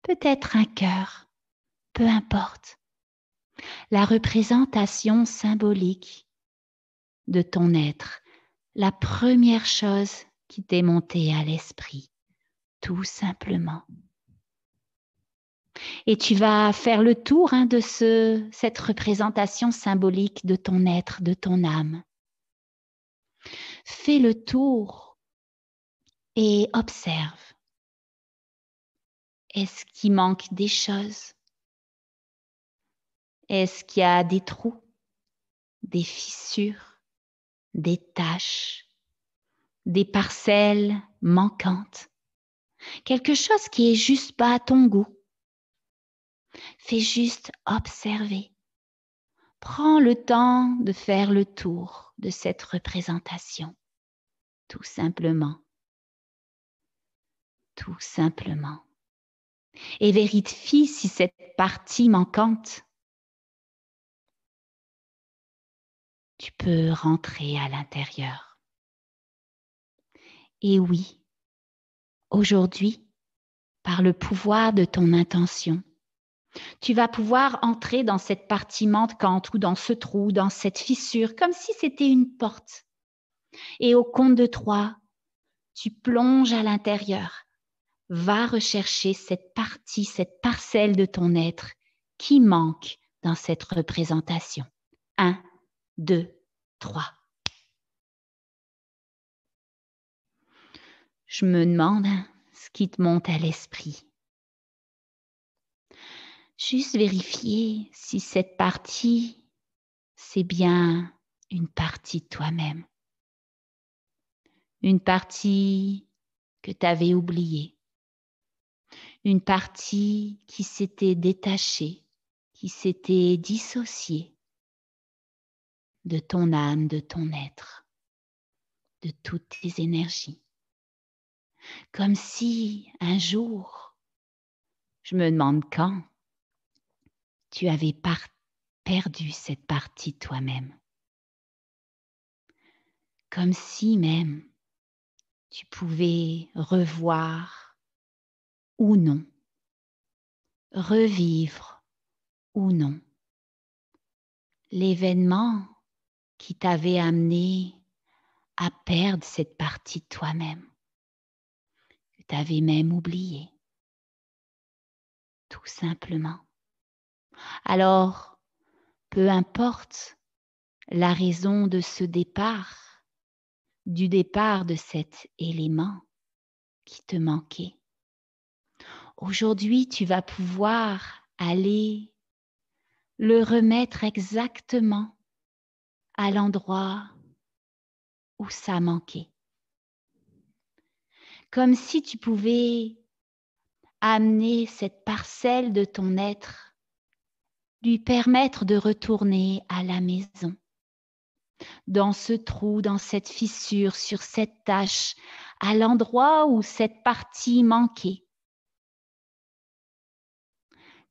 peut-être un cœur, peu importe la représentation symbolique de ton être, la première chose qui t'est montée à l'esprit, tout simplement. Et tu vas faire le tour hein, de ce, cette représentation symbolique de ton être, de ton âme. Fais le tour et observe. Est-ce qu'il manque des choses est-ce qu'il y a des trous, des fissures, des taches, des parcelles manquantes, quelque chose qui est juste pas à ton goût? Fais juste observer. Prends le temps de faire le tour de cette représentation, tout simplement. Tout simplement. Et vérifie si cette partie manquante tu peux rentrer à l'intérieur. Et oui, aujourd'hui, par le pouvoir de ton intention, tu vas pouvoir entrer dans cette partie manquante ou dans ce trou, dans cette fissure, comme si c'était une porte. Et au compte de trois, tu plonges à l'intérieur. Va rechercher cette partie, cette parcelle de ton être qui manque dans cette représentation. Un, 2, 3. Je me demande hein, ce qui te monte à l'esprit. Juste vérifier si cette partie, c'est bien une partie de toi-même. Une partie que tu avais oubliée. Une partie qui s'était détachée, qui s'était dissociée de ton âme, de ton être, de toutes tes énergies. Comme si un jour, je me demande quand, tu avais perdu cette partie de toi-même. Comme si même tu pouvais revoir ou non, revivre ou non l'événement qui t'avait amené à perdre cette partie de toi-même que t'avais même oublié, Tout simplement. Alors, peu importe la raison de ce départ, du départ de cet élément qui te manquait. Aujourd'hui, tu vas pouvoir aller le remettre exactement à l'endroit où ça manquait. Comme si tu pouvais amener cette parcelle de ton être, lui permettre de retourner à la maison, dans ce trou, dans cette fissure, sur cette tâche, à l'endroit où cette partie manquait.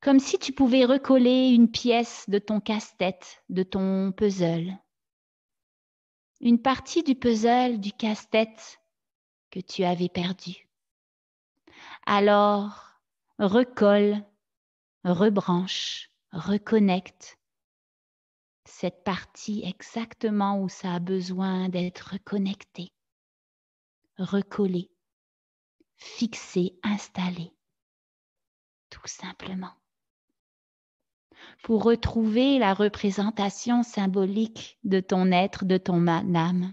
Comme si tu pouvais recoller une pièce de ton casse-tête, de ton puzzle une partie du puzzle du casse-tête que tu avais perdu. Alors, recolle, rebranche, reconnecte cette partie exactement où ça a besoin d'être reconnecté, recollé, fixé, installé, tout simplement pour retrouver la représentation symbolique de ton être, de ton âme,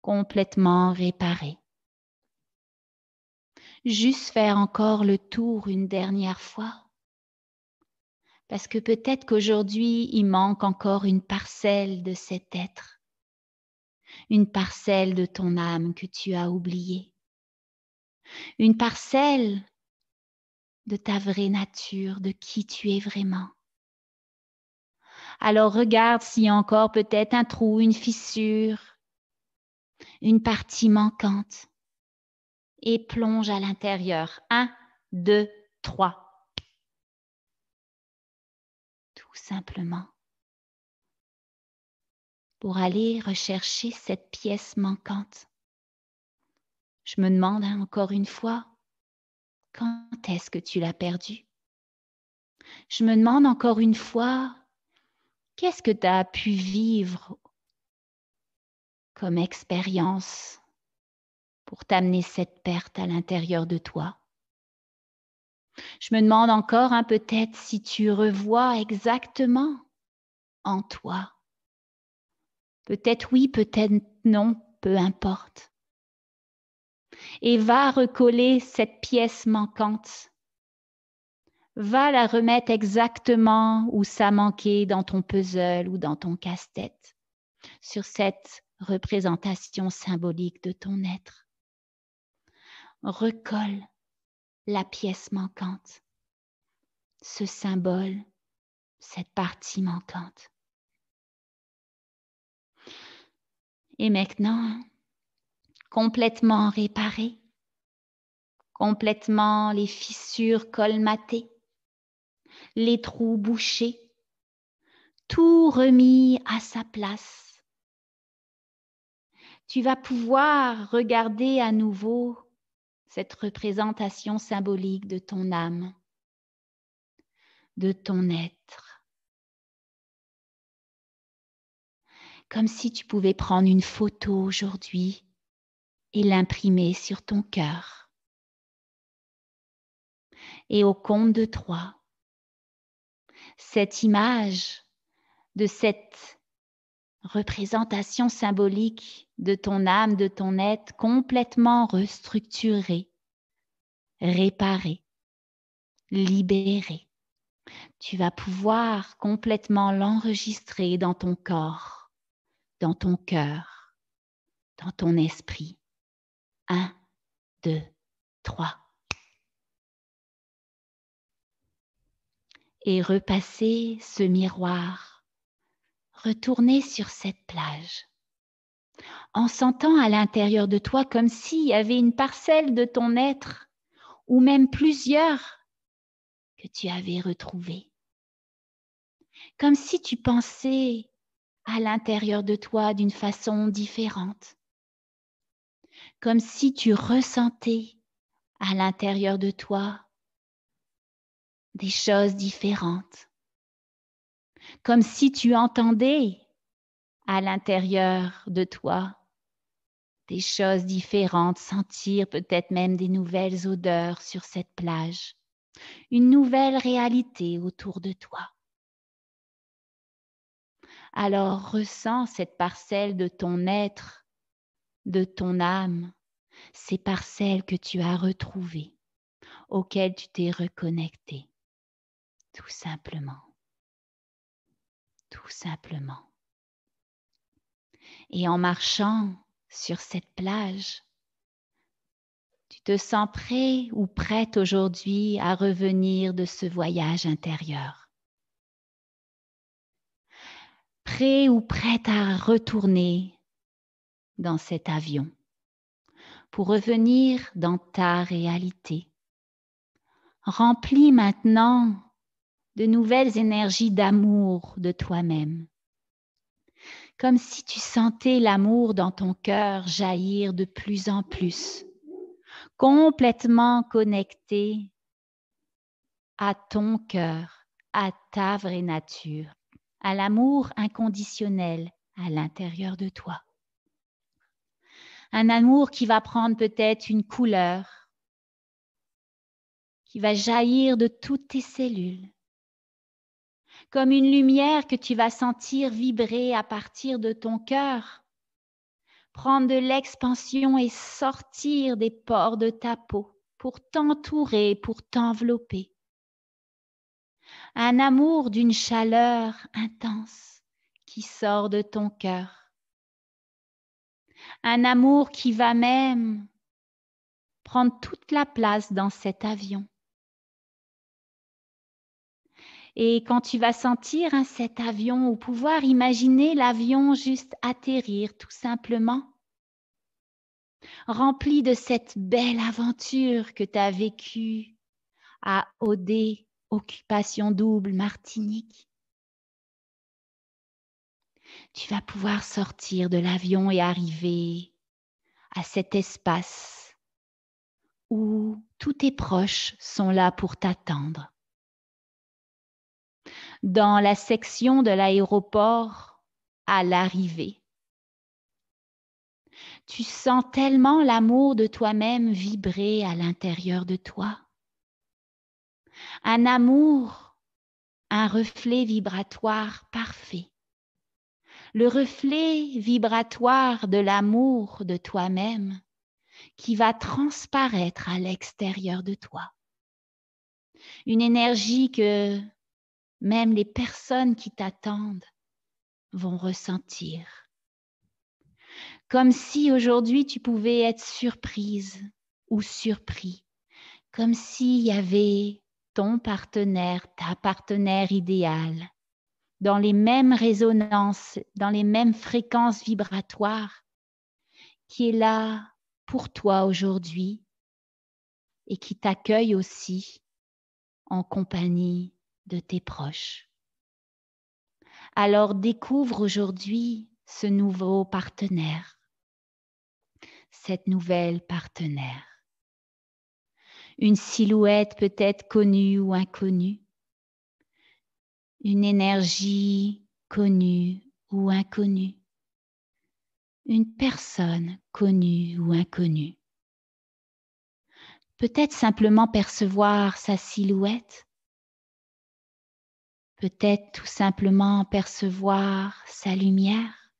complètement réparée. Juste faire encore le tour une dernière fois, parce que peut-être qu'aujourd'hui il manque encore une parcelle de cet être, une parcelle de ton âme que tu as oubliée, une parcelle de ta vraie nature, de qui tu es vraiment. Alors regarde s'il y a encore peut-être un trou, une fissure, une partie manquante. Et plonge à l'intérieur. Un, deux, trois. Tout simplement. Pour aller rechercher cette pièce manquante. Je me demande hein, encore une fois, quand est-ce que tu l'as perdu Je me demande encore une fois, qu'est-ce que tu as pu vivre comme expérience pour t'amener cette perte à l'intérieur de toi Je me demande encore un hein, peut-être si tu revois exactement en toi. Peut-être oui, peut-être non, peu importe et va recoller cette pièce manquante. Va la remettre exactement où ça manquait dans ton puzzle ou dans ton casse-tête, sur cette représentation symbolique de ton être. Recolle la pièce manquante, ce symbole, cette partie manquante. Et maintenant, complètement réparé, complètement les fissures colmatées, les trous bouchés, tout remis à sa place. Tu vas pouvoir regarder à nouveau cette représentation symbolique de ton âme, de ton être. Comme si tu pouvais prendre une photo aujourd'hui et l'imprimer sur ton cœur. Et au compte de trois, cette image de cette représentation symbolique de ton âme, de ton être complètement restructurée, réparée, libérée. Tu vas pouvoir complètement l'enregistrer dans ton corps, dans ton cœur, dans ton esprit. 1, 2, 3. Et repassez ce miroir, retournez sur cette plage, en sentant à l'intérieur de toi comme s'il y avait une parcelle de ton être, ou même plusieurs, que tu avais retrouvées. Comme si tu pensais à l'intérieur de toi d'une façon différente comme si tu ressentais à l'intérieur de toi des choses différentes, comme si tu entendais à l'intérieur de toi des choses différentes, sentir peut-être même des nouvelles odeurs sur cette plage, une nouvelle réalité autour de toi. Alors ressens cette parcelle de ton être de ton âme, c'est par celle que tu as retrouvée, auquel tu t'es reconnecté. Tout simplement. Tout simplement. Et en marchant sur cette plage, tu te sens prêt ou prête aujourd'hui à revenir de ce voyage intérieur. Prêt ou prête à retourner dans cet avion pour revenir dans ta réalité. Remplis maintenant de nouvelles énergies d'amour de toi-même, comme si tu sentais l'amour dans ton cœur jaillir de plus en plus, complètement connecté à ton cœur, à ta vraie nature, à l'amour inconditionnel à l'intérieur de toi. Un amour qui va prendre peut-être une couleur, qui va jaillir de toutes tes cellules, comme une lumière que tu vas sentir vibrer à partir de ton cœur, prendre de l'expansion et sortir des pores de ta peau pour t'entourer, pour t'envelopper. Un amour d'une chaleur intense qui sort de ton cœur un amour qui va même prendre toute la place dans cet avion. Et quand tu vas sentir hein, cet avion ou pouvoir imaginer l'avion juste atterrir tout simplement, rempli de cette belle aventure que tu as vécue à Odé, occupation double, Martinique, tu vas pouvoir sortir de l'avion et arriver à cet espace où tous tes proches sont là pour t'attendre. Dans la section de l'aéroport à l'arrivée, tu sens tellement l'amour de toi-même vibrer à l'intérieur de toi. Un amour, un reflet vibratoire parfait le reflet vibratoire de l'amour de toi-même qui va transparaître à l'extérieur de toi. Une énergie que même les personnes qui t'attendent vont ressentir. Comme si aujourd'hui tu pouvais être surprise ou surpris, comme s'il y avait ton partenaire, ta partenaire idéale dans les mêmes résonances, dans les mêmes fréquences vibratoires, qui est là pour toi aujourd'hui et qui t'accueille aussi en compagnie de tes proches. Alors découvre aujourd'hui ce nouveau partenaire, cette nouvelle partenaire. Une silhouette peut-être connue ou inconnue, une énergie connue ou inconnue, une personne connue ou inconnue. Peut-être simplement percevoir sa silhouette, peut-être tout simplement percevoir sa lumière,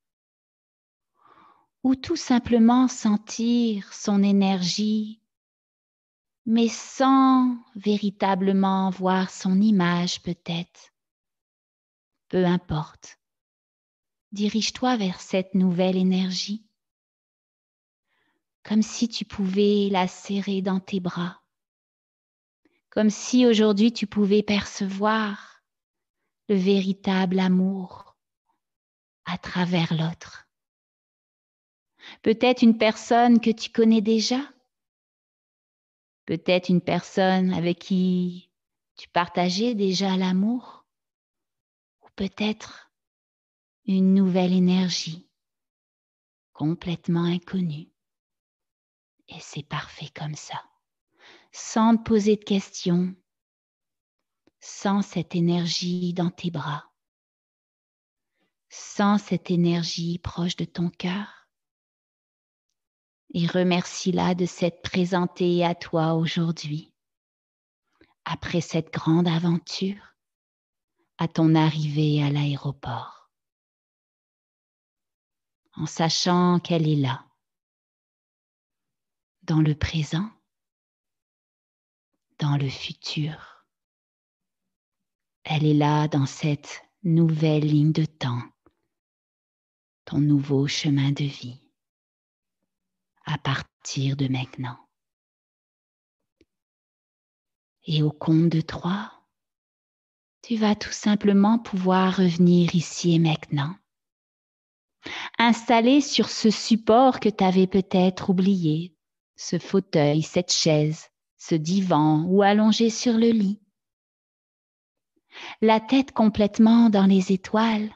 ou tout simplement sentir son énergie mais sans véritablement voir son image peut-être, peu importe. Dirige-toi vers cette nouvelle énergie, comme si tu pouvais la serrer dans tes bras, comme si aujourd'hui tu pouvais percevoir le véritable amour à travers l'autre. Peut-être une personne que tu connais déjà, peut-être une personne avec qui tu partageais déjà l'amour, peut-être une nouvelle énergie complètement inconnue. Et c'est parfait comme ça, sans te poser de questions, sans cette énergie dans tes bras, sans cette énergie proche de ton cœur. Et remercie-la de s'être présentée à toi aujourd'hui, après cette grande aventure à ton arrivée à l'aéroport, en sachant qu'elle est là, dans le présent, dans le futur. Elle est là dans cette nouvelle ligne de temps, ton nouveau chemin de vie, à partir de maintenant. Et au compte de trois, tu vas tout simplement pouvoir revenir ici et maintenant. Installé sur ce support que tu avais peut-être oublié, ce fauteuil, cette chaise, ce divan ou allongé sur le lit. La tête complètement dans les étoiles.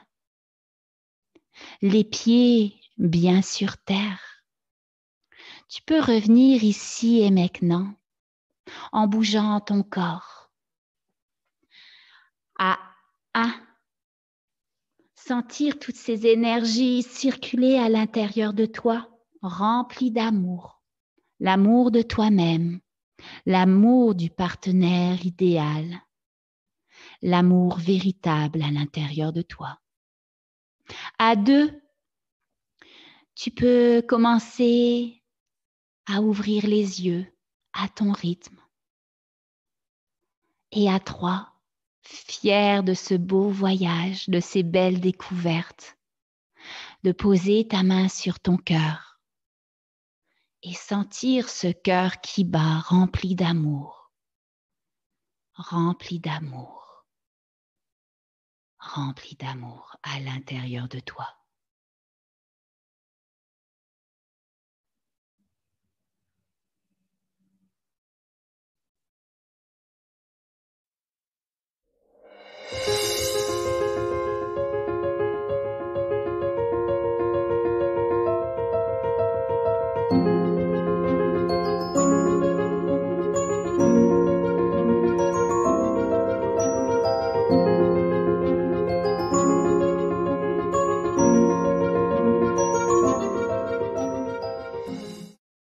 Les pieds bien sur terre. Tu peux revenir ici et maintenant en bougeant ton corps à un. Sentir toutes ces énergies circuler à l'intérieur de toi, remplies d'amour, l'amour de toi-même, l'amour du partenaire idéal, l'amour véritable à l'intérieur de toi. À deux, tu peux commencer à ouvrir les yeux à ton rythme. Et à trois, Fier de ce beau voyage, de ces belles découvertes, de poser ta main sur ton cœur et sentir ce cœur qui bat rempli d'amour, rempli d'amour, rempli d'amour à l'intérieur de toi.